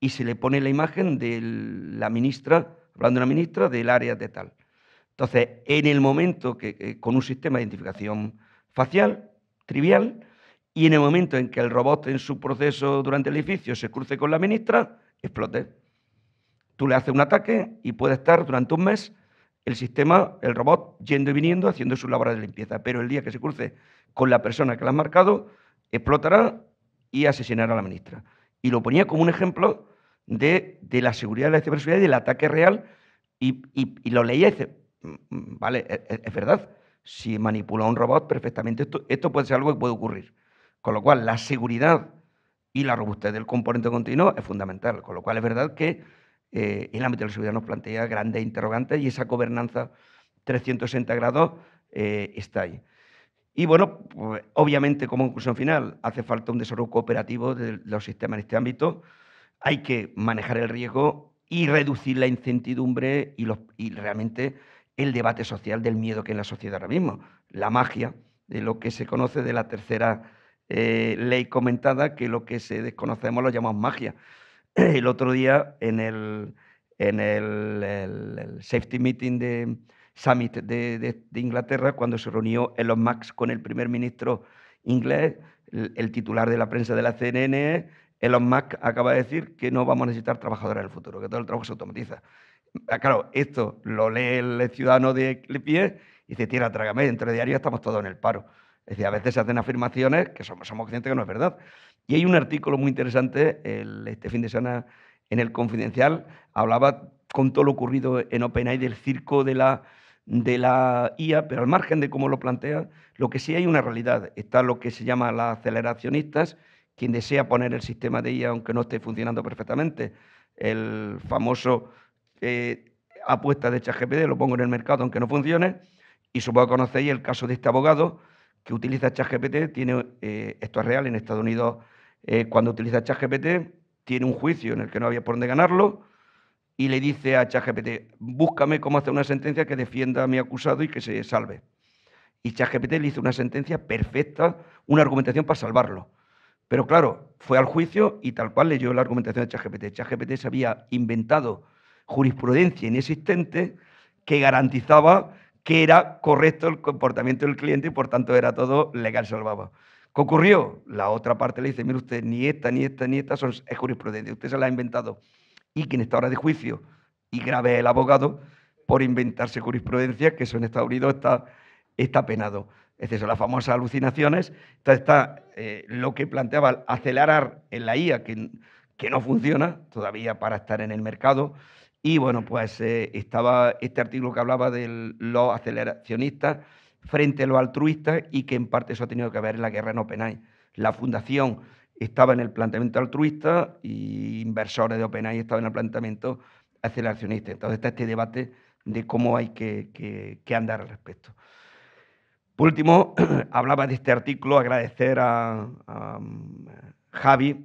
y se le pone la imagen de la ministra hablando de una ministra del área de tal. Entonces, en el momento que, con un sistema de identificación facial trivial, y en el momento en que el robot en su proceso durante el edificio se cruce con la ministra, explote. Tú le haces un ataque y puede estar durante un mes el sistema, el robot, yendo y viniendo, haciendo su labor de limpieza. Pero el día que se cruce con la persona que la ha marcado, explotará y asesinará a la ministra. Y lo ponía como un ejemplo de, la seguridad de la ciberseguridad y del ataque real. Y, lo leía y dice, mm, mm, vale, e, e, es, verdad, si manipula un robot perfectamente, esto, puede ser algo que puede ocurrir. Con lo cual, la seguridad y la robustez del componente continuo es fundamental. Con lo cual, es verdad que eh, el ámbito de la seguridad nos plantea grandes interrogantes y esa gobernanza 360 grados eh, está ahí. Y bueno, pues, obviamente como conclusión final, hace falta un desarrollo cooperativo de los sistemas en este ámbito hay que manejar el riesgo y reducir la incertidumbre y, realmente el debate social del miedo que en la sociedad ahora mismo. La magia de lo que se conoce de la tercera eh, ley comentada, que lo que se desconocemos lo llamamos magia. (clears throat) El otro día en el, safety meeting de Summit de, Inglaterra, cuando se reunió Elon Musk con el primer ministro inglés, el, el titular de la prensa de la CNN, Elon Musk acaba de decir que no vamos a necesitar trabajadores en el futuro, que todo el trabajo se automatiza. Ah, claro, esto lo lee el ciudadano de pie y dice, tira, trágame, dentro de diario estamos todos en el paro. Es decir, a veces se hacen afirmaciones que somos, somos conscientes que no es verdad. Y hay un artículo muy interesante, el, este fin de semana en el Confidencial, hablaba con todo lo ocurrido en OpenAI del circo de la, de la IA, pero al margen de cómo lo plantea, lo que sí hay una realidad. Está lo que se llama las aceleracionistas, quien desea poner el sistema de IA aunque no esté funcionando perfectamente. El famoso eh, apuesta de ChatGPT lo pongo en el mercado aunque no funcione. Y supongo que conocéis el caso de este abogado que utiliza ChatGPT, tiene, eh, esto es real, en Estados Unidos eh, cuando utiliza ChatGPT tiene un juicio en el que no había por dónde ganarlo y le dice a ChatGPT, búscame cómo hacer una sentencia que defienda a mi acusado y que se salve. Y ChatGPT le hizo una sentencia perfecta, una argumentación para salvarlo. Pero claro, fue al juicio y tal cual leyó la argumentación de ChatGPT. ChatGPT se había inventado jurisprudencia inexistente que garantizaba que era correcto el comportamiento del cliente y por tanto era todo legal salvaba. ¿Qué ocurrió? La otra parte le dice, mire usted, ni esta, ni esta, ni esta son, es jurisprudencia, usted se la ha inventado. Y quien está ahora de juicio y grave el abogado por inventarse jurisprudencia, que eso en Estados Unidos está penado. Es eso, las famosas alucinaciones. Entonces está eh, lo que planteaba acelerar en la IA, que, que, no funciona todavía para estar en el mercado. Y bueno, pues eh, estaba este artículo que hablaba de los aceleracionistas frente a los altruistas y que en parte eso ha tenido que ver en la guerra en OpenAI. La fundación estaba en el planteamiento altruista y inversores de OpenAI estaban en el planteamiento aceleracionista. Entonces está este debate de cómo hay que, que andar al respecto. Por último, (clears throat) hablaba de este artículo, agradecer a, mm, Javi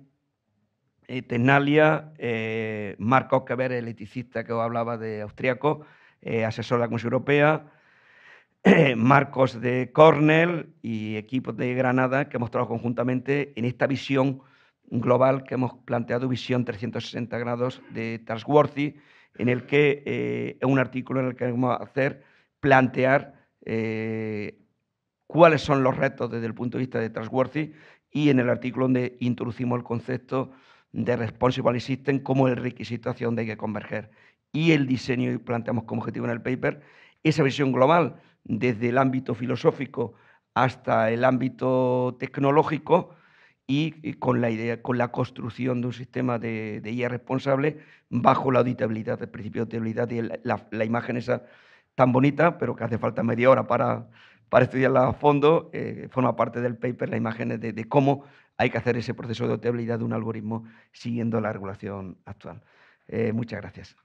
eh, Tenalia, eh, Marco el eticista que os hablaba de austriaco, eh, asesor de la Comisión Europea, (clears throat) Marcos de Cornell y equipo de Granada que hemos trabajado conjuntamente en esta visión global que hemos planteado, visión 360 grados de Transworthy, en el que eh, es un artículo en el que vamos a hacer plantear eh, cuáles son los retos desde el punto de vista de Trustworthy y en el artículo donde introducimos el concepto de Responsible System como el requisito hacia donde hay que converger. Y el diseño, y planteamos como objetivo en el paper, esa visión global, desde el ámbito filosófico hasta el ámbito tecnológico, y con la idea, con la construcción de un sistema de, IA responsable bajo la auditabilidad, el principio de auditabilidad y la, la, imagen esa tan bonita, pero que hace falta media hora para para estudiarla a fondo, eh, forma parte del paper las imágenes de, cómo hay que hacer ese proceso de dotabilidad de un algoritmo siguiendo la regulación actual. Eh, muchas gracias.